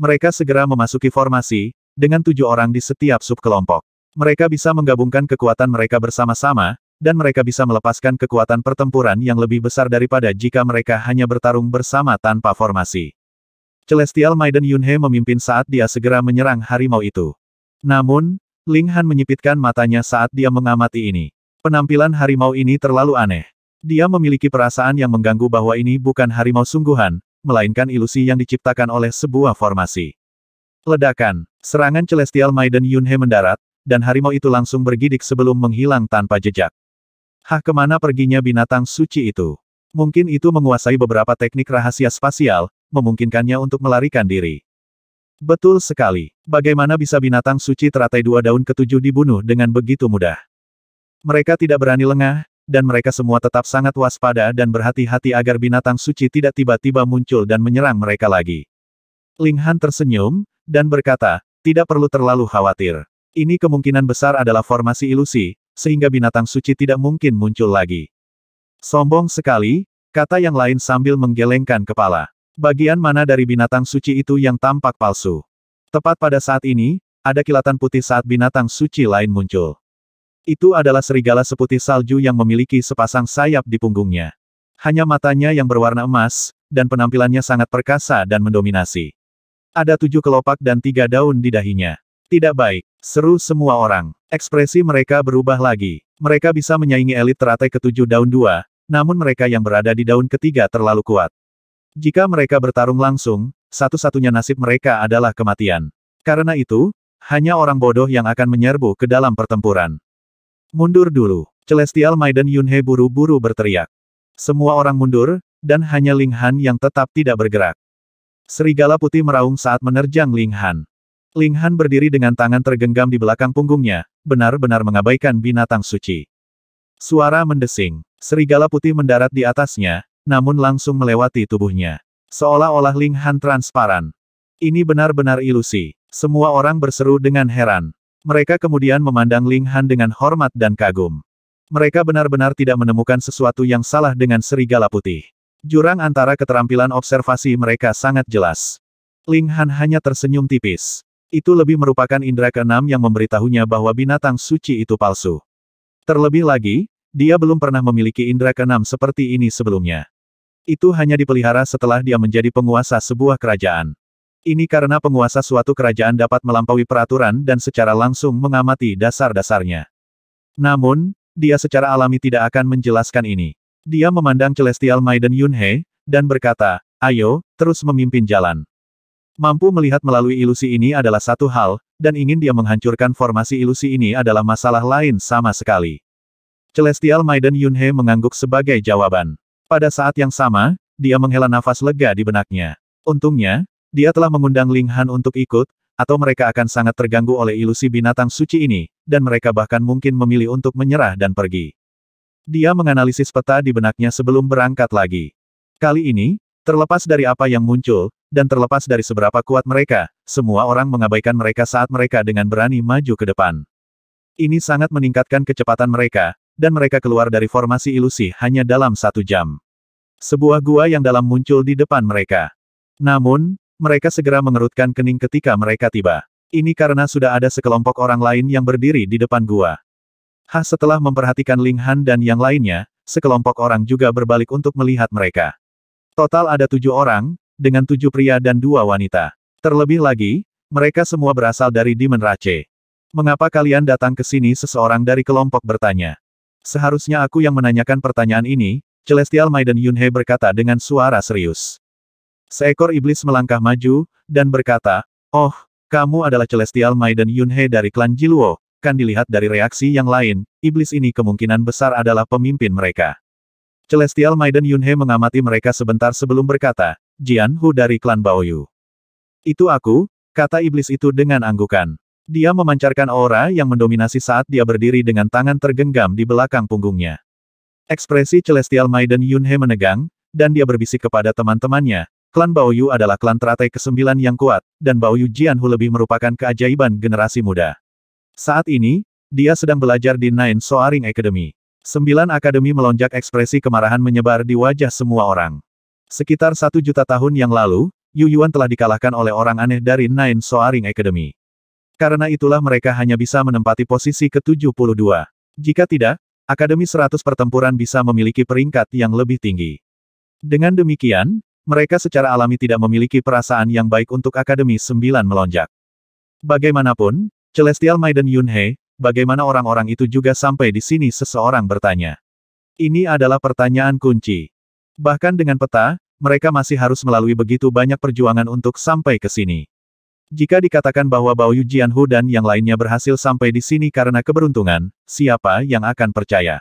Mereka segera memasuki formasi, dengan tujuh orang di setiap subkelompok. Mereka bisa menggabungkan kekuatan mereka bersama-sama, dan mereka bisa melepaskan kekuatan pertempuran yang lebih besar daripada jika mereka hanya bertarung bersama tanpa formasi. Celestial Maiden Yunhe memimpin saat dia segera menyerang harimau itu. Namun, Ling Han menyipitkan matanya saat dia mengamati ini. Penampilan harimau ini terlalu aneh. Dia memiliki perasaan yang mengganggu bahwa ini bukan harimau sungguhan, melainkan ilusi yang diciptakan oleh sebuah formasi. Ledakan, serangan Celestial Maiden Yunhe mendarat, dan harimau itu langsung bergidik sebelum menghilang tanpa jejak. Hah kemana perginya binatang suci itu? Mungkin itu menguasai beberapa teknik rahasia spasial, memungkinkannya untuk melarikan diri. Betul sekali. Bagaimana bisa binatang suci teratai dua daun ketujuh dibunuh dengan begitu mudah? Mereka tidak berani lengah, dan mereka semua tetap sangat waspada dan berhati-hati agar binatang suci tidak tiba-tiba muncul dan menyerang mereka lagi. Ling Han tersenyum, dan berkata, tidak perlu terlalu khawatir. Ini kemungkinan besar adalah formasi ilusi, sehingga binatang suci tidak mungkin muncul lagi. Sombong sekali, kata yang lain sambil menggelengkan kepala. Bagian mana dari binatang suci itu yang tampak palsu? Tepat pada saat ini, ada kilatan putih saat binatang suci lain muncul. Itu adalah serigala seputih salju yang memiliki sepasang sayap di punggungnya. Hanya matanya yang berwarna emas, dan penampilannya sangat perkasa dan mendominasi. Ada tujuh kelopak dan tiga daun di dahinya. Tidak baik. Seru semua orang. Ekspresi mereka berubah lagi. Mereka bisa menyaingi elit teratai ketujuh daun dua, namun mereka yang berada di daun ketiga terlalu kuat. Jika mereka bertarung langsung, satu-satunya nasib mereka adalah kematian. Karena itu, hanya orang bodoh yang akan menyerbu ke dalam pertempuran. Mundur dulu. Celestial Maiden Yunhe buru-buru berteriak. Semua orang mundur, dan hanya Ling Han yang tetap tidak bergerak. Serigala putih meraung saat menerjang Ling Han. Ling Han berdiri dengan tangan tergenggam di belakang punggungnya, benar-benar mengabaikan binatang suci. Suara mendesing, serigala putih mendarat di atasnya, namun langsung melewati tubuhnya. Seolah-olah Ling Han transparan. Ini benar-benar ilusi. Semua orang berseru dengan heran. Mereka kemudian memandang Ling Han dengan hormat dan kagum. Mereka benar-benar tidak menemukan sesuatu yang salah dengan serigala putih. Jurang antara keterampilan observasi mereka sangat jelas. Ling Han hanya tersenyum tipis. Itu lebih merupakan indera keenam yang memberitahunya bahwa binatang suci itu palsu. Terlebih lagi, dia belum pernah memiliki indera keenam seperti ini sebelumnya. Itu hanya dipelihara setelah dia menjadi penguasa sebuah kerajaan. Ini karena penguasa suatu kerajaan dapat melampaui peraturan dan secara langsung mengamati dasar-dasarnya. Namun, dia secara alami tidak akan menjelaskan ini. Dia memandang Celestial Maiden Yunhe, dan berkata, ayo, terus memimpin jalan. Mampu melihat melalui ilusi ini adalah satu hal, dan ingin dia menghancurkan formasi ilusi ini adalah masalah lain sama sekali. Celestial Maiden Yunhe mengangguk sebagai jawaban. Pada saat yang sama, dia menghela nafas lega di benaknya. Untungnya, dia telah mengundang Ling Han untuk ikut, atau mereka akan sangat terganggu oleh ilusi binatang suci ini, dan mereka bahkan mungkin memilih untuk menyerah dan pergi. Dia menganalisis peta di benaknya sebelum berangkat lagi. Kali ini, terlepas dari apa yang muncul, dan terlepas dari seberapa kuat mereka, semua orang mengabaikan mereka saat mereka dengan berani maju ke depan. Ini sangat meningkatkan kecepatan mereka, dan mereka keluar dari formasi ilusi hanya dalam satu jam. Sebuah gua yang dalam muncul di depan mereka. Namun, mereka segera mengerutkan kening ketika mereka tiba. Ini karena sudah ada sekelompok orang lain yang berdiri di depan gua. Hah setelah memperhatikan Ling Han dan yang lainnya, sekelompok orang juga berbalik untuk melihat mereka. Total ada tujuh orang, dengan tujuh pria dan dua wanita. Terlebih lagi, mereka semua berasal dari Demon Rache. Mengapa kalian datang ke sini seseorang dari kelompok bertanya. Seharusnya aku yang menanyakan pertanyaan ini, Celestial Maiden Yunhe berkata dengan suara serius. Seekor iblis melangkah maju, dan berkata, Oh, kamu adalah Celestial Maiden Yunhe dari klan Jiluo, kan dilihat dari reaksi yang lain, iblis ini kemungkinan besar adalah pemimpin mereka. Celestial Maiden Yunhe mengamati mereka sebentar sebelum berkata, Jian Hu dari klan Baoyu. Itu aku, kata iblis itu dengan anggukan. Dia memancarkan aura yang mendominasi saat dia berdiri dengan tangan tergenggam di belakang punggungnya. Ekspresi Celestial Maiden Yunhe menegang, dan dia berbisik kepada teman-temannya, klan Baoyu adalah klan teratai ke-9 yang kuat, dan Baoyu Hu lebih merupakan keajaiban generasi muda. Saat ini, dia sedang belajar di Nine Soaring Academy. Sembilan akademi melonjak ekspresi kemarahan menyebar di wajah semua orang. Sekitar satu juta tahun yang lalu, Yu Yuan telah dikalahkan oleh orang aneh dari Nine Soaring Academy. Karena itulah mereka hanya bisa menempati posisi ke-72. Jika tidak, Akademi 100 pertempuran bisa memiliki peringkat yang lebih tinggi. Dengan demikian, mereka secara alami tidak memiliki perasaan yang baik untuk Akademi 9 melonjak. Bagaimanapun, Celestial Maiden Yunhe, bagaimana orang-orang itu juga sampai di sini seseorang bertanya. Ini adalah pertanyaan kunci. Bahkan dengan peta, mereka masih harus melalui begitu banyak perjuangan untuk sampai ke sini. Jika dikatakan bahwa Bao Yu Jianhu dan yang lainnya berhasil sampai di sini karena keberuntungan, siapa yang akan percaya?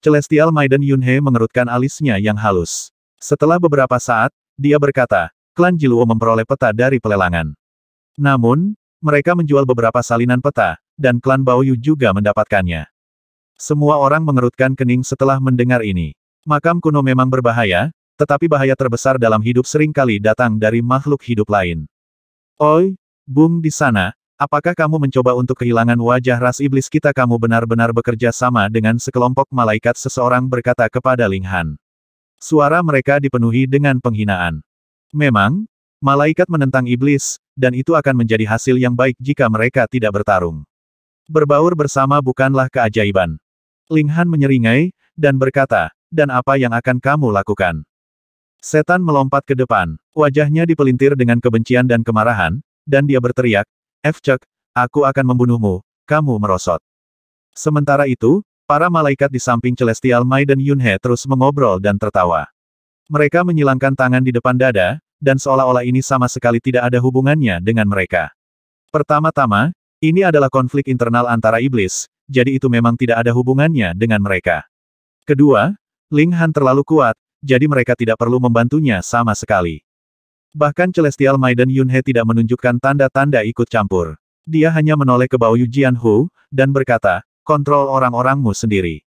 Celestial Maiden Yunhe mengerutkan alisnya yang halus. Setelah beberapa saat, dia berkata, klan Jiluo memperoleh peta dari pelelangan. Namun, mereka menjual beberapa salinan peta, dan klan Bao Yu juga mendapatkannya. Semua orang mengerutkan kening setelah mendengar ini. Makam kuno memang berbahaya, tetapi bahaya terbesar dalam hidup seringkali datang dari makhluk hidup lain. Oi, Bung di sana, apakah kamu mencoba untuk kehilangan wajah ras iblis kita kamu benar-benar bekerja sama dengan sekelompok malaikat seseorang berkata kepada Ling Han. Suara mereka dipenuhi dengan penghinaan. Memang, malaikat menentang iblis, dan itu akan menjadi hasil yang baik jika mereka tidak bertarung. Berbaur bersama bukanlah keajaiban. Ling Han menyeringai, dan berkata, dan apa yang akan kamu lakukan? Setan melompat ke depan, wajahnya dipelintir dengan kebencian dan kemarahan, dan dia berteriak, Efcek, aku akan membunuhmu, kamu merosot. Sementara itu, para malaikat di samping Celestial Mai dan Yunhe terus mengobrol dan tertawa. Mereka menyilangkan tangan di depan dada, dan seolah-olah ini sama sekali tidak ada hubungannya dengan mereka. Pertama-tama, ini adalah konflik internal antara iblis, jadi itu memang tidak ada hubungannya dengan mereka. Kedua, Ling Han terlalu kuat, jadi mereka tidak perlu membantunya sama sekali. Bahkan Celestial Maiden Yunhe tidak menunjukkan tanda-tanda ikut campur. Dia hanya menoleh ke Bao Yujian Hu, dan berkata, kontrol orang-orangmu sendiri.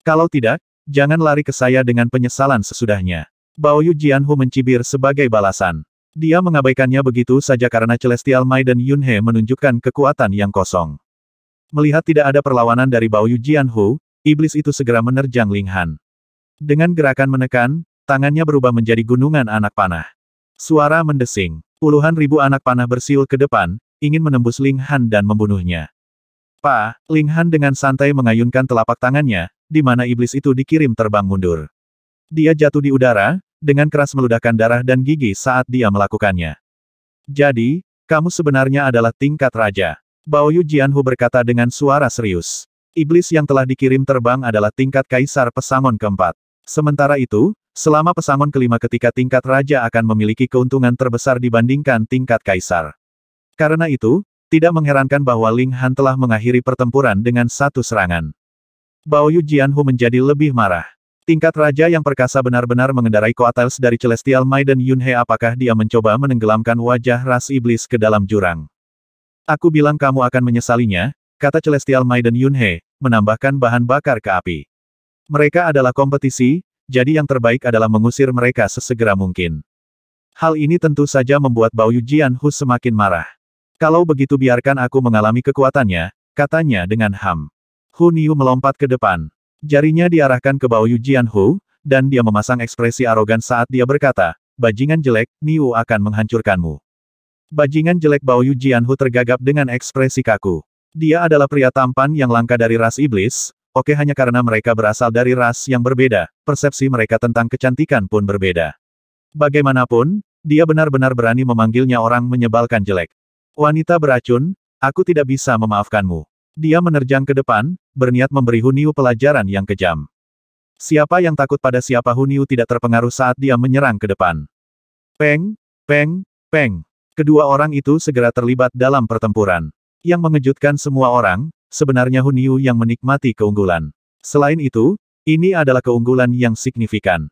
Kalau tidak, jangan lari ke saya dengan penyesalan sesudahnya. Bao Yujian Hu mencibir sebagai balasan. Dia mengabaikannya begitu saja karena Celestial Maiden Yunhe menunjukkan kekuatan yang kosong. Melihat tidak ada perlawanan dari Bao Yujian Hu, iblis itu segera menerjang Ling Han. Dengan gerakan menekan, tangannya berubah menjadi gunungan anak panah. Suara mendesing. Puluhan ribu anak panah bersiul ke depan, ingin menembus Ling Han dan membunuhnya. Pa, Ling Han dengan santai mengayunkan telapak tangannya, di mana iblis itu dikirim terbang mundur. Dia jatuh di udara, dengan keras meludahkan darah dan gigi saat dia melakukannya. Jadi, kamu sebenarnya adalah tingkat raja. Bao Yu Jianhu berkata dengan suara serius. Iblis yang telah dikirim terbang adalah tingkat kaisar pesangon keempat. Sementara itu, selama pesangon kelima ketika tingkat raja akan memiliki keuntungan terbesar dibandingkan tingkat kaisar. Karena itu, tidak mengherankan bahwa Ling Han telah mengakhiri pertempuran dengan satu serangan. Bao Yu Jianhu menjadi lebih marah. Tingkat raja yang perkasa benar-benar mengendarai koatels dari Celestial Maiden Yunhe apakah dia mencoba menenggelamkan wajah ras iblis ke dalam jurang. Aku bilang kamu akan menyesalinya, kata Celestial Maiden Yunhe, menambahkan bahan bakar ke api. Mereka adalah kompetisi, jadi yang terbaik adalah mengusir mereka sesegera mungkin. Hal ini tentu saja membuat Bao Yujian Hu semakin marah. Kalau begitu biarkan aku mengalami kekuatannya, katanya dengan ham. Hu Niu melompat ke depan. Jarinya diarahkan ke Bao Yujian Hu, dan dia memasang ekspresi arogan saat dia berkata, Bajingan jelek, Niu akan menghancurkanmu. Bajingan jelek Bao Yujian Hu tergagap dengan ekspresi kaku. Dia adalah pria tampan yang langka dari ras iblis, Oke hanya karena mereka berasal dari ras yang berbeda, persepsi mereka tentang kecantikan pun berbeda. Bagaimanapun, dia benar-benar berani memanggilnya orang menyebalkan jelek. Wanita beracun, aku tidak bisa memaafkanmu. Dia menerjang ke depan, berniat memberi Huniu pelajaran yang kejam. Siapa yang takut pada siapa Huniu tidak terpengaruh saat dia menyerang ke depan. Peng, peng, peng. Kedua orang itu segera terlibat dalam pertempuran. Yang mengejutkan semua orang, sebenarnya Hun yang menikmati keunggulan. Selain itu, ini adalah keunggulan yang signifikan.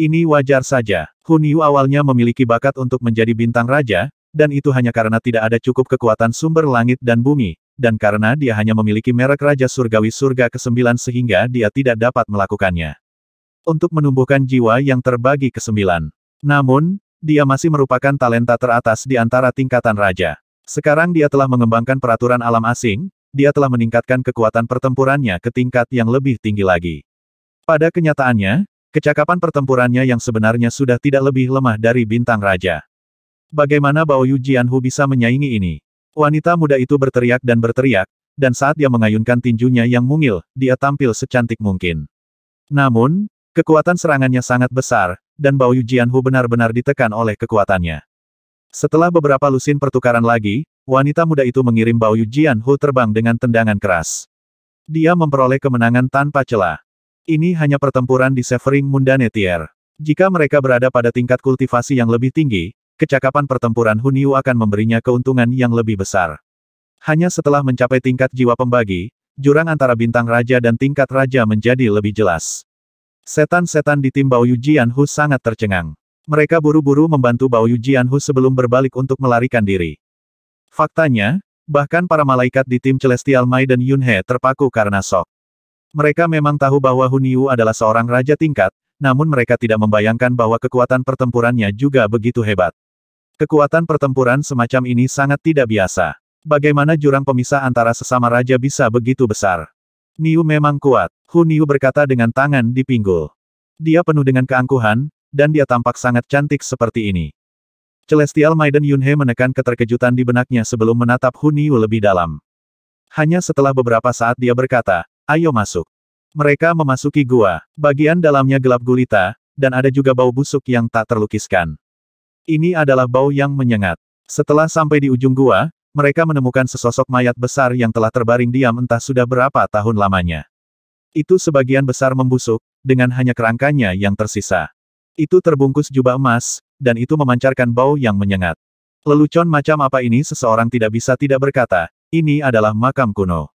Ini wajar saja. Hun awalnya memiliki bakat untuk menjadi bintang raja, dan itu hanya karena tidak ada cukup kekuatan sumber langit dan bumi, dan karena dia hanya memiliki merek Raja Surgawi Surga ke-9 sehingga dia tidak dapat melakukannya. Untuk menumbuhkan jiwa yang terbagi ke-9. Namun, dia masih merupakan talenta teratas di antara tingkatan raja. Sekarang dia telah mengembangkan peraturan alam asing, dia telah meningkatkan kekuatan pertempurannya ke tingkat yang lebih tinggi lagi. Pada kenyataannya, kecakapan pertempurannya yang sebenarnya sudah tidak lebih lemah dari bintang raja. Bagaimana Bao Yu Jianhu bisa menyaingi ini? Wanita muda itu berteriak dan berteriak, dan saat dia mengayunkan tinjunya yang mungil, dia tampil secantik mungkin. Namun, kekuatan serangannya sangat besar, dan Bao Yu Jianhu benar-benar ditekan oleh kekuatannya. Setelah beberapa lusin pertukaran lagi, wanita muda itu mengirim Bao Yu Jian Hu terbang dengan tendangan keras. Dia memperoleh kemenangan tanpa celah. Ini hanya pertempuran di Severing Mundanetier. Jika mereka berada pada tingkat kultivasi yang lebih tinggi, kecakapan pertempuran Huniu akan memberinya keuntungan yang lebih besar. Hanya setelah mencapai tingkat jiwa pembagi, jurang antara bintang raja dan tingkat raja menjadi lebih jelas. Setan-setan di tim Bao Yu Jian Hu sangat tercengang. Mereka buru-buru membantu Bao Yu Jian Hu sebelum berbalik untuk melarikan diri. Faktanya, bahkan para malaikat di tim Celestial Mai dan Yunhe terpaku karena sok. Mereka memang tahu bahwa Huniu adalah seorang raja tingkat, namun mereka tidak membayangkan bahwa kekuatan pertempurannya juga begitu hebat. Kekuatan pertempuran semacam ini sangat tidak biasa. Bagaimana jurang pemisah antara sesama raja bisa begitu besar? Niu memang kuat, Hu Niu berkata dengan tangan di pinggul. Dia penuh dengan keangkuhan, dan dia tampak sangat cantik seperti ini. Celestial Maiden Yunhe menekan keterkejutan di benaknya sebelum menatap Huniu lebih dalam. Hanya setelah beberapa saat dia berkata, ayo masuk. Mereka memasuki gua, bagian dalamnya gelap gulita, dan ada juga bau busuk yang tak terlukiskan. Ini adalah bau yang menyengat. Setelah sampai di ujung gua, mereka menemukan sesosok mayat besar yang telah terbaring diam entah sudah berapa tahun lamanya. Itu sebagian besar membusuk, dengan hanya kerangkanya yang tersisa. Itu terbungkus jubah emas, dan itu memancarkan bau yang menyengat. Lelucon macam apa ini seseorang tidak bisa tidak berkata, ini adalah makam kuno.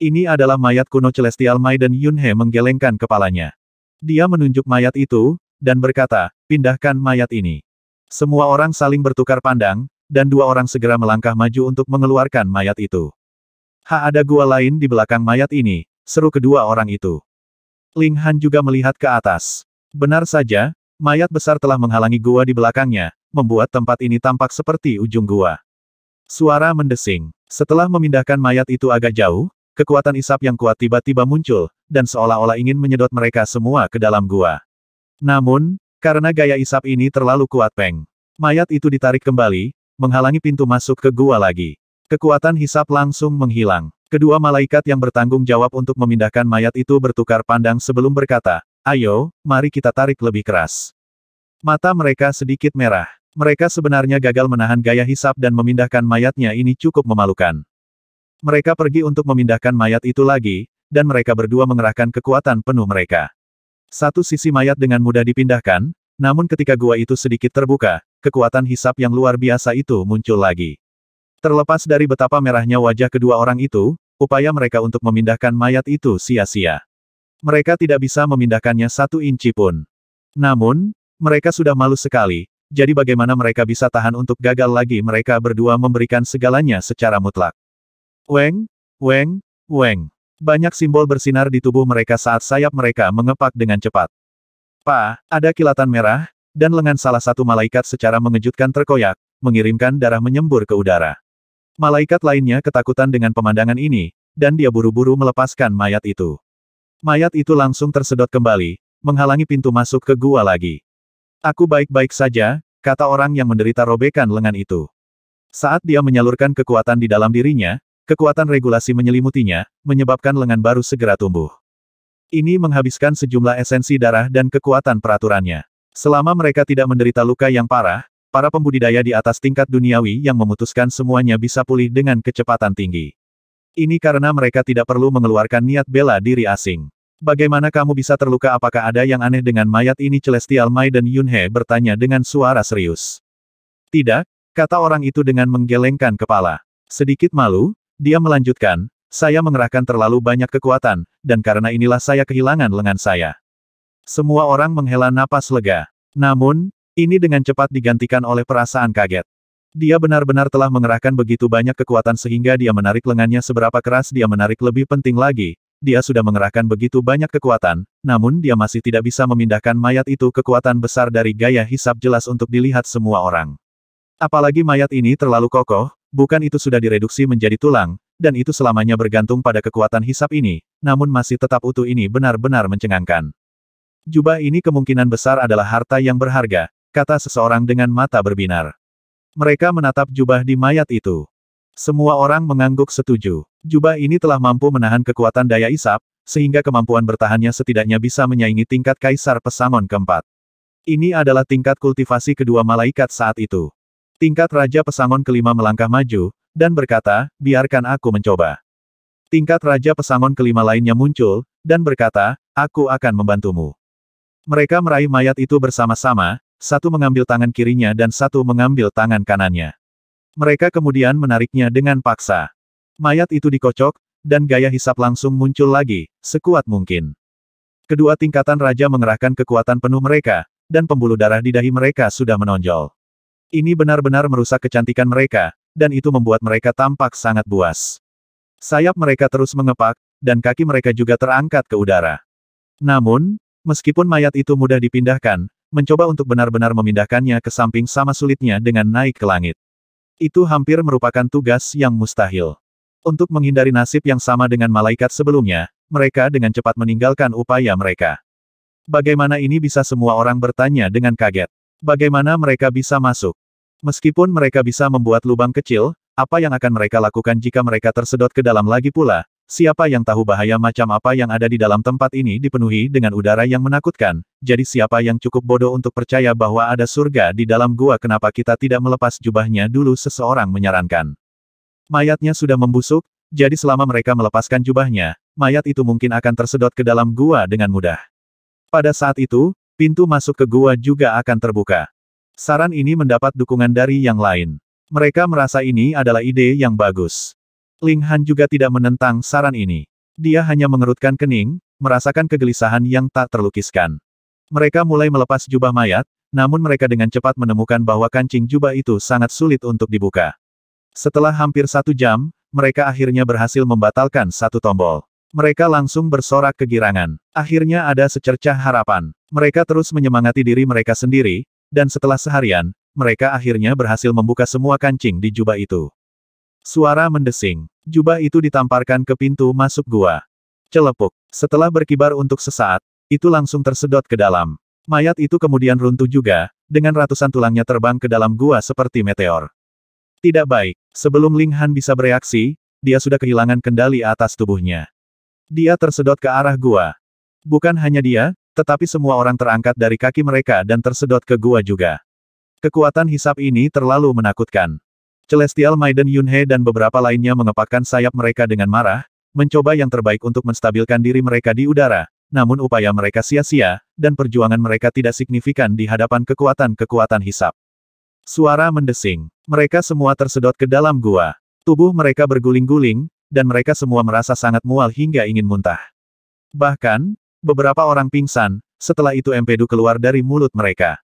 Ini adalah mayat kuno Celestial Maiden Yunhe menggelengkan kepalanya. Dia menunjuk mayat itu, dan berkata, pindahkan mayat ini. Semua orang saling bertukar pandang, dan dua orang segera melangkah maju untuk mengeluarkan mayat itu. Ha ada gua lain di belakang mayat ini, seru kedua orang itu. Ling Han juga melihat ke atas. Benar saja, Mayat besar telah menghalangi gua di belakangnya, membuat tempat ini tampak seperti ujung gua. Suara mendesing. Setelah memindahkan mayat itu agak jauh, kekuatan isap yang kuat tiba-tiba muncul, dan seolah-olah ingin menyedot mereka semua ke dalam gua. Namun, karena gaya isap ini terlalu kuat Peng, mayat itu ditarik kembali, menghalangi pintu masuk ke gua lagi. Kekuatan hisap langsung menghilang. Kedua malaikat yang bertanggung jawab untuk memindahkan mayat itu bertukar pandang sebelum berkata, Ayo, mari kita tarik lebih keras. Mata mereka sedikit merah. Mereka sebenarnya gagal menahan gaya hisap dan memindahkan mayatnya ini cukup memalukan. Mereka pergi untuk memindahkan mayat itu lagi, dan mereka berdua mengerahkan kekuatan penuh mereka. Satu sisi mayat dengan mudah dipindahkan, namun ketika gua itu sedikit terbuka, kekuatan hisap yang luar biasa itu muncul lagi. Terlepas dari betapa merahnya wajah kedua orang itu, upaya mereka untuk memindahkan mayat itu sia-sia. Mereka tidak bisa memindahkannya satu inci pun. Namun, mereka sudah malu sekali, jadi bagaimana mereka bisa tahan untuk gagal lagi mereka berdua memberikan segalanya secara mutlak. Weng, weng, weng. Banyak simbol bersinar di tubuh mereka saat sayap mereka mengepak dengan cepat. Pa, ada kilatan merah, dan lengan salah satu malaikat secara mengejutkan terkoyak, mengirimkan darah menyembur ke udara. Malaikat lainnya ketakutan dengan pemandangan ini, dan dia buru-buru melepaskan mayat itu. Mayat itu langsung tersedot kembali, menghalangi pintu masuk ke gua lagi. Aku baik-baik saja, kata orang yang menderita robekan lengan itu. Saat dia menyalurkan kekuatan di dalam dirinya, kekuatan regulasi menyelimutinya, menyebabkan lengan baru segera tumbuh. Ini menghabiskan sejumlah esensi darah dan kekuatan peraturannya. Selama mereka tidak menderita luka yang parah, para pembudidaya di atas tingkat duniawi yang memutuskan semuanya bisa pulih dengan kecepatan tinggi. Ini karena mereka tidak perlu mengeluarkan niat bela diri asing. Bagaimana kamu bisa terluka apakah ada yang aneh dengan mayat ini Celestial Mai dan Yunhe bertanya dengan suara serius. Tidak, kata orang itu dengan menggelengkan kepala. Sedikit malu, dia melanjutkan, saya mengerahkan terlalu banyak kekuatan, dan karena inilah saya kehilangan lengan saya. Semua orang menghela napas lega. Namun, ini dengan cepat digantikan oleh perasaan kaget. Dia benar-benar telah mengerahkan begitu banyak kekuatan sehingga dia menarik lengannya seberapa keras dia menarik lebih penting lagi, dia sudah mengerahkan begitu banyak kekuatan, namun dia masih tidak bisa memindahkan mayat itu kekuatan besar dari gaya hisap jelas untuk dilihat semua orang. Apalagi mayat ini terlalu kokoh, bukan itu sudah direduksi menjadi tulang, dan itu selamanya bergantung pada kekuatan hisap ini, namun masih tetap utuh ini benar-benar mencengangkan. Jubah ini kemungkinan besar adalah harta yang berharga, kata seseorang dengan mata berbinar. Mereka menatap jubah di mayat itu. Semua orang mengangguk setuju. Jubah ini telah mampu menahan kekuatan daya isap, sehingga kemampuan bertahannya setidaknya bisa menyaingi tingkat Kaisar Pesangon keempat. Ini adalah tingkat kultivasi kedua malaikat saat itu. Tingkat Raja Pesangon kelima melangkah maju, dan berkata, biarkan aku mencoba. Tingkat Raja Pesangon kelima lainnya muncul, dan berkata, aku akan membantumu. Mereka meraih mayat itu bersama-sama, satu mengambil tangan kirinya dan satu mengambil tangan kanannya. Mereka kemudian menariknya dengan paksa. Mayat itu dikocok, dan gaya hisap langsung muncul lagi, sekuat mungkin. Kedua tingkatan raja mengerahkan kekuatan penuh mereka, dan pembuluh darah di dahi mereka sudah menonjol. Ini benar-benar merusak kecantikan mereka, dan itu membuat mereka tampak sangat buas. Sayap mereka terus mengepak, dan kaki mereka juga terangkat ke udara. Namun, meskipun mayat itu mudah dipindahkan, mencoba untuk benar-benar memindahkannya ke samping sama sulitnya dengan naik ke langit. Itu hampir merupakan tugas yang mustahil. Untuk menghindari nasib yang sama dengan malaikat sebelumnya, mereka dengan cepat meninggalkan upaya mereka. Bagaimana ini bisa semua orang bertanya dengan kaget? Bagaimana mereka bisa masuk? Meskipun mereka bisa membuat lubang kecil, apa yang akan mereka lakukan jika mereka tersedot ke dalam lagi pula, Siapa yang tahu bahaya macam apa yang ada di dalam tempat ini dipenuhi dengan udara yang menakutkan, jadi siapa yang cukup bodoh untuk percaya bahwa ada surga di dalam gua kenapa kita tidak melepas jubahnya dulu seseorang menyarankan. Mayatnya sudah membusuk, jadi selama mereka melepaskan jubahnya, mayat itu mungkin akan tersedot ke dalam gua dengan mudah. Pada saat itu, pintu masuk ke gua juga akan terbuka. Saran ini mendapat dukungan dari yang lain. Mereka merasa ini adalah ide yang bagus. Ling Han juga tidak menentang saran ini. Dia hanya mengerutkan kening, merasakan kegelisahan yang tak terlukiskan. Mereka mulai melepas jubah mayat, namun mereka dengan cepat menemukan bahwa kancing jubah itu sangat sulit untuk dibuka. Setelah hampir satu jam, mereka akhirnya berhasil membatalkan satu tombol. Mereka langsung bersorak kegirangan. Akhirnya ada secercah harapan. Mereka terus menyemangati diri mereka sendiri, dan setelah seharian, mereka akhirnya berhasil membuka semua kancing di jubah itu. Suara mendesing. Jubah itu ditamparkan ke pintu masuk gua. Celepuk. Setelah berkibar untuk sesaat, itu langsung tersedot ke dalam. Mayat itu kemudian runtuh juga, dengan ratusan tulangnya terbang ke dalam gua seperti meteor. Tidak baik. Sebelum Ling Han bisa bereaksi, dia sudah kehilangan kendali atas tubuhnya. Dia tersedot ke arah gua. Bukan hanya dia, tetapi semua orang terangkat dari kaki mereka dan tersedot ke gua juga. Kekuatan hisap ini terlalu menakutkan. Celestial Maiden Yunhe dan beberapa lainnya mengepakkan sayap mereka dengan marah, mencoba yang terbaik untuk menstabilkan diri mereka di udara, namun upaya mereka sia-sia, dan perjuangan mereka tidak signifikan di hadapan kekuatan-kekuatan hisap. Suara mendesing. Mereka semua tersedot ke dalam gua. Tubuh mereka berguling-guling, dan mereka semua merasa sangat mual hingga ingin muntah. Bahkan, beberapa orang pingsan, setelah itu empedu keluar dari mulut mereka.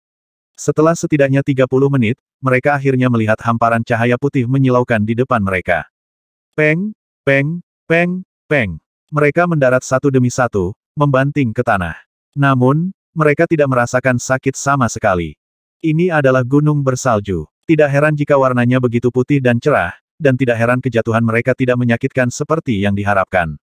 Setelah setidaknya 30 menit, mereka akhirnya melihat hamparan cahaya putih menyilaukan di depan mereka. Peng, peng, peng, peng. Mereka mendarat satu demi satu, membanting ke tanah. Namun, mereka tidak merasakan sakit sama sekali. Ini adalah gunung bersalju. Tidak heran jika warnanya begitu putih dan cerah, dan tidak heran kejatuhan mereka tidak menyakitkan seperti yang diharapkan.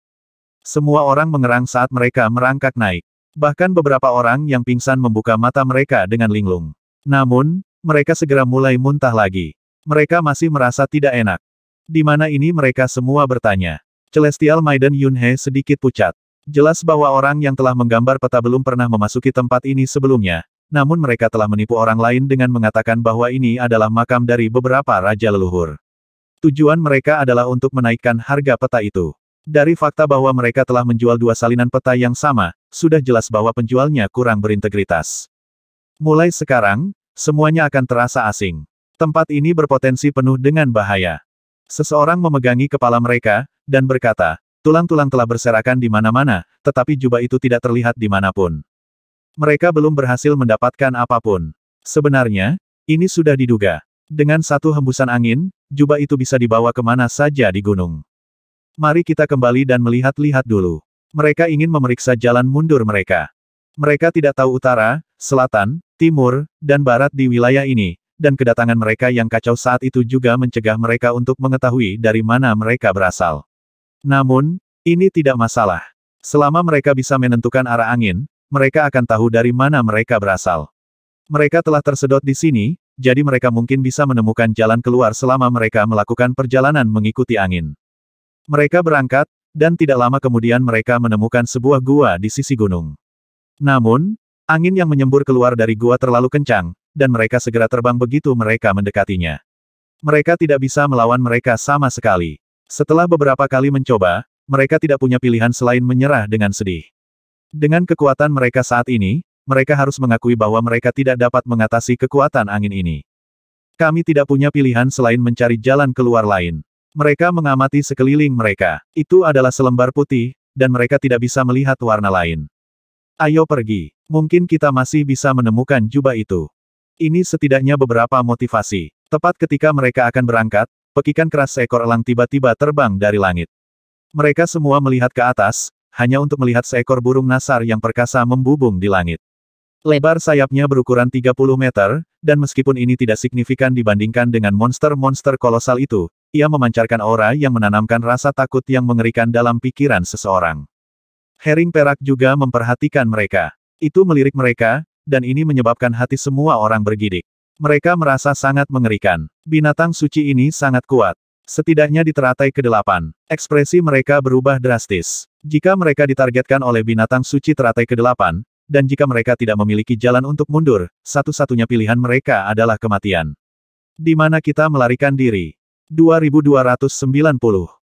Semua orang mengerang saat mereka merangkak naik. Bahkan beberapa orang yang pingsan membuka mata mereka dengan linglung. Namun, mereka segera mulai muntah lagi. Mereka masih merasa tidak enak. Di mana ini mereka semua bertanya. Celestial Maiden Yunhe sedikit pucat. Jelas bahwa orang yang telah menggambar peta belum pernah memasuki tempat ini sebelumnya, namun mereka telah menipu orang lain dengan mengatakan bahwa ini adalah makam dari beberapa raja leluhur. Tujuan mereka adalah untuk menaikkan harga peta itu. Dari fakta bahwa mereka telah menjual dua salinan peta yang sama, sudah jelas bahwa penjualnya kurang berintegritas. Mulai sekarang, semuanya akan terasa asing. Tempat ini berpotensi penuh dengan bahaya. Seseorang memegangi kepala mereka, dan berkata, tulang-tulang telah berserakan di mana-mana, tetapi jubah itu tidak terlihat di manapun. Mereka belum berhasil mendapatkan apapun. Sebenarnya, ini sudah diduga. Dengan satu hembusan angin, jubah itu bisa dibawa kemana saja di gunung. Mari kita kembali dan melihat-lihat dulu. Mereka ingin memeriksa jalan mundur mereka. Mereka tidak tahu utara, selatan, timur, dan barat di wilayah ini, dan kedatangan mereka yang kacau saat itu juga mencegah mereka untuk mengetahui dari mana mereka berasal. Namun, ini tidak masalah. Selama mereka bisa menentukan arah angin, mereka akan tahu dari mana mereka berasal. Mereka telah tersedot di sini, jadi mereka mungkin bisa menemukan jalan keluar selama mereka melakukan perjalanan mengikuti angin. Mereka berangkat, dan tidak lama kemudian mereka menemukan sebuah gua di sisi gunung. Namun, Angin yang menyembur keluar dari gua terlalu kencang, dan mereka segera terbang begitu mereka mendekatinya. Mereka tidak bisa melawan mereka sama sekali. Setelah beberapa kali mencoba, mereka tidak punya pilihan selain menyerah dengan sedih. Dengan kekuatan mereka saat ini, mereka harus mengakui bahwa mereka tidak dapat mengatasi kekuatan angin ini. Kami tidak punya pilihan selain mencari jalan keluar lain. Mereka mengamati sekeliling mereka. Itu adalah selembar putih, dan mereka tidak bisa melihat warna lain. Ayo pergi. Mungkin kita masih bisa menemukan jubah itu. Ini setidaknya beberapa motivasi. Tepat ketika mereka akan berangkat, pekikan keras seekor elang tiba-tiba terbang dari langit. Mereka semua melihat ke atas, hanya untuk melihat seekor burung nasar yang perkasa membubung di langit. Lebar sayapnya berukuran 30 meter, dan meskipun ini tidak signifikan dibandingkan dengan monster-monster kolosal itu, ia memancarkan aura yang menanamkan rasa takut yang mengerikan dalam pikiran seseorang. Herring perak juga memperhatikan mereka. Itu melirik mereka, dan ini menyebabkan hati semua orang bergidik. Mereka merasa sangat mengerikan. Binatang suci ini sangat kuat. Setidaknya di teratai ke-8, ekspresi mereka berubah drastis. Jika mereka ditargetkan oleh binatang suci teratai ke-8, dan jika mereka tidak memiliki jalan untuk mundur, satu-satunya pilihan mereka adalah kematian. Di mana kita melarikan diri? 2290